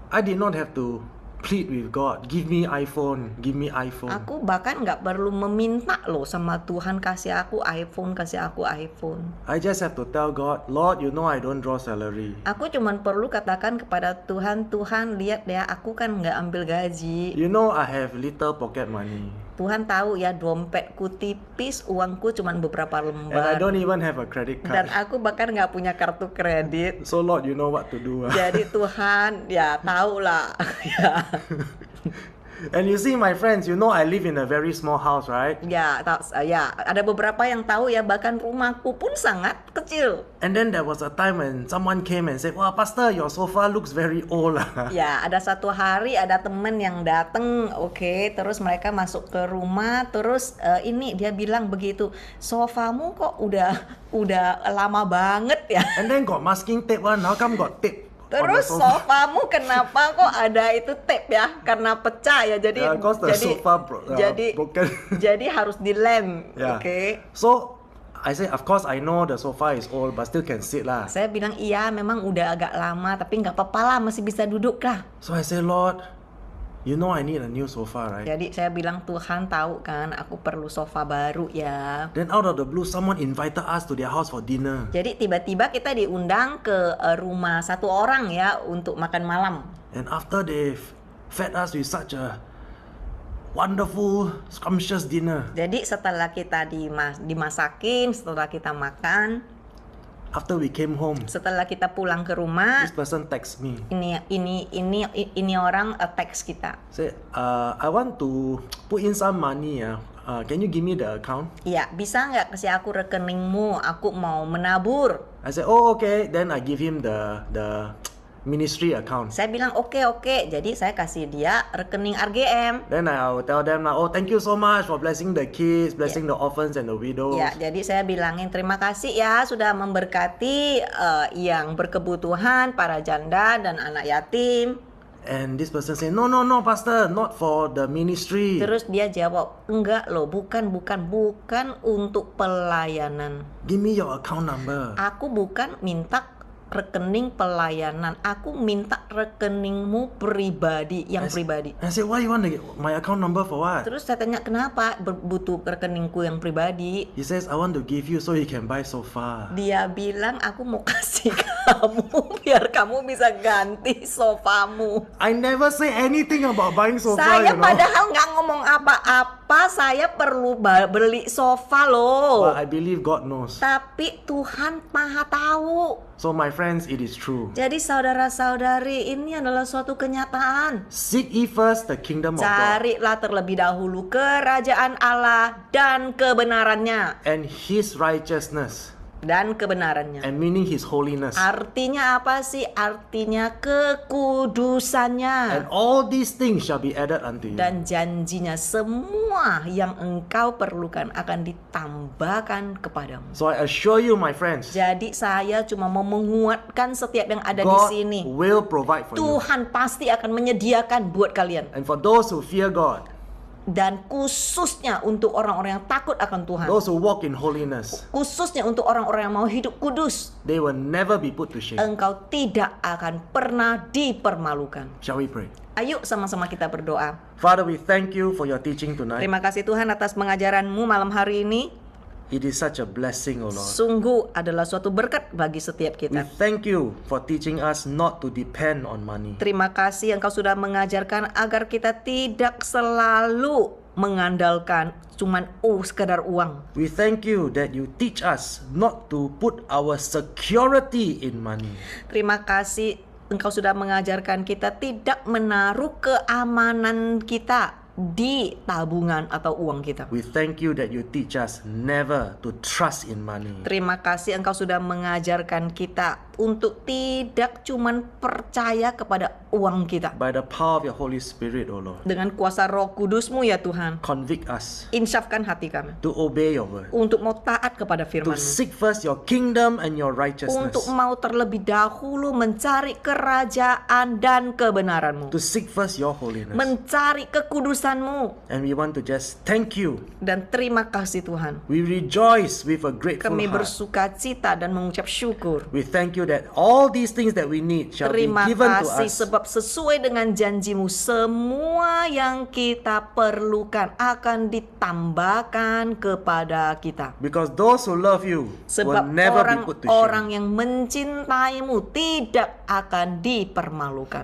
I did not have to plead with God, give me iPhone, give me iPhone. Aku
bahkan nggak perlu meminta loh sama Tuhan kasih aku iPhone, kasih aku iPhone.
I just have to tell God, Lord, you know I don't draw salary.
Aku cuman perlu katakan kepada Tuhan, Tuhan lihat deh, aku kan nggak ambil gaji. You
know I have little pocket money.
Tuhan tahu ya dompetku tipis, uangku cuma beberapa lembar. And I don't
even have a credit card. Dan aku bahkan nggak punya kartu kredit. So Lord, you know what to do. Ah. Jadi
Tuhan ya tahu lah. Ya.
And you see my friends, you know I live in a very small house, right? Ya, yeah, ya. Ada beberapa yang tahu ya, bahkan rumahku pun sangat kecil. And then there was a time when someone came and said, "Wah, pastor, your sofa looks very old." ya, yeah,
ada satu hari ada temen yang datang, oke, okay, terus mereka masuk ke rumah, terus uh, ini dia bilang begitu, "Sofamu kok udah udah lama
banget ya." And then got masking tape, one, ah, now come got tape. Terus sofa.
mu kenapa kok ada itu tape ya? Karena pecah ya. Jadi ya, jadi sofa bro, uh, jadi jadi harus dilem. Yeah. Oke. Okay.
So I say of course I know the sofa is old but still can sit lah.
Saya bilang iya memang udah agak lama tapi nggak apa-apa lah masih bisa duduk lah.
So I say Lord, You know I need a new sofa, right?
Jadi saya bilang Tuhan tahu kan, aku perlu sofa baru ya.
Then out of the blue, someone invited us to their house for dinner.
Jadi tiba-tiba kita diundang ke eh, rumah satu orang ya untuk makan malam.
And after they fed us with such a wonderful scrumptious dinner. Jadi setelah kita
dimas dimasakin, setelah kita makan, after we came home setelah kita pulang ke rumah this person text me ini ini ini ini orang uh, text kita
say uh, I want to put in some money ya uh, can you give me the account
iya bisa nggak kasih aku rekeningmu aku mau menabur
I said oh okay then I give him the the ministry account. Saya bilang oke okay, oke, okay. jadi saya kasih dia rekening RGM. Then I will tell them like, oh thank you so much for blessing the kids, ya. blessing yeah. the orphans and the widows. Ya,
yeah, jadi saya bilangin terima kasih ya sudah memberkati uh, yang berkebutuhan, para janda dan anak yatim. And
this person say, no, no,
no, pastor, not for the ministry. Terus dia jawab, enggak loh, bukan, bukan, bukan untuk pelayanan. Give me your account number. Aku bukan minta rekening pelayanan. Aku minta rekeningmu
pribadi, yang I, pribadi. I say, why you want my account number for what? Terus saya tanya kenapa butuh rekeningku yang pribadi? He says, I want to give you so you can buy sofa.
Dia bilang aku mau kasih kamu biar kamu bisa ganti sofamu.
I never say anything about buying sofa. Saya you know? padahal
nggak ngomong apa-apa. Saya perlu
beli sofa loh. Well, I believe God knows.
Tapi Tuhan maha tahu.
So my friends, it is true.
Jadi saudara-saudari ini adalah suatu
kenyataan. Seek ye first the kingdom of God. Carilah
terlebih dahulu kerajaan
Allah dan kebenarannya. And his righteousness
dan kebenarannya.
And meaning his holiness.
Artinya apa sih? Artinya kekudusannya. And
all these things shall be added unto you. Dan
janjinya semua yang engkau perlukan akan ditambahkan kepadamu.
So I assure you my friends.
Jadi saya cuma mau menguatkan setiap yang ada God di sini.
will provide for Tuhan you.
Tuhan pasti akan
menyediakan buat kalian. And for those who fear God
dan khususnya untuk orang-orang yang takut akan Tuhan. Those
who walk in holiness.
Khususnya untuk orang-orang yang mau hidup kudus.
They will never be put to shame.
Engkau tidak akan pernah dipermalukan. Shall we pray? Ayo sama-sama kita berdoa.
Father, we thank you for your teaching tonight. Terima
kasih Tuhan atas pengajaranmu malam hari ini.
It is such a blessing, O Lord. Sungguh adalah suatu berkat bagi setiap kita. We thank you for teaching us not to depend on money.
Terima kasih yang kau sudah mengajarkan agar kita tidak selalu mengandalkan
cuman oh sekedar uang. We thank you that you teach us not to put our security in money.
Terima kasih Engkau sudah mengajarkan kita tidak menaruh keamanan kita di tabungan atau uang kita. We
thank you that you teach us never to trust in money.
Terima kasih engkau sudah mengajarkan kita untuk tidak cuman percaya kepada uang kita. By the power of your Holy Spirit, O oh Lord. Dengan kuasa Roh Kudusmu ya Tuhan. Convict us. Insafkan hati kami.
To obey your word. Untuk mau taat kepada firman. To seek first your kingdom and your righteousness. Untuk
mau terlebih dahulu mencari kerajaan dan kebenaranmu.
To seek first your holiness.
Mencari kekudusan keputusanmu.
And we want to just thank you.
Dan terima kasih Tuhan.
We rejoice with a grateful heart. Kami bersuka cita dan mengucap syukur. We thank you that all these things that we need shall terima be given to us. Terima kasih
sebab sesuai dengan janjimu semua yang kita perlukan akan ditambahkan kepada kita.
Because those who love you sebab will never orang, be put to shame. orang
yang mencintaimu tidak akan dipermalukan.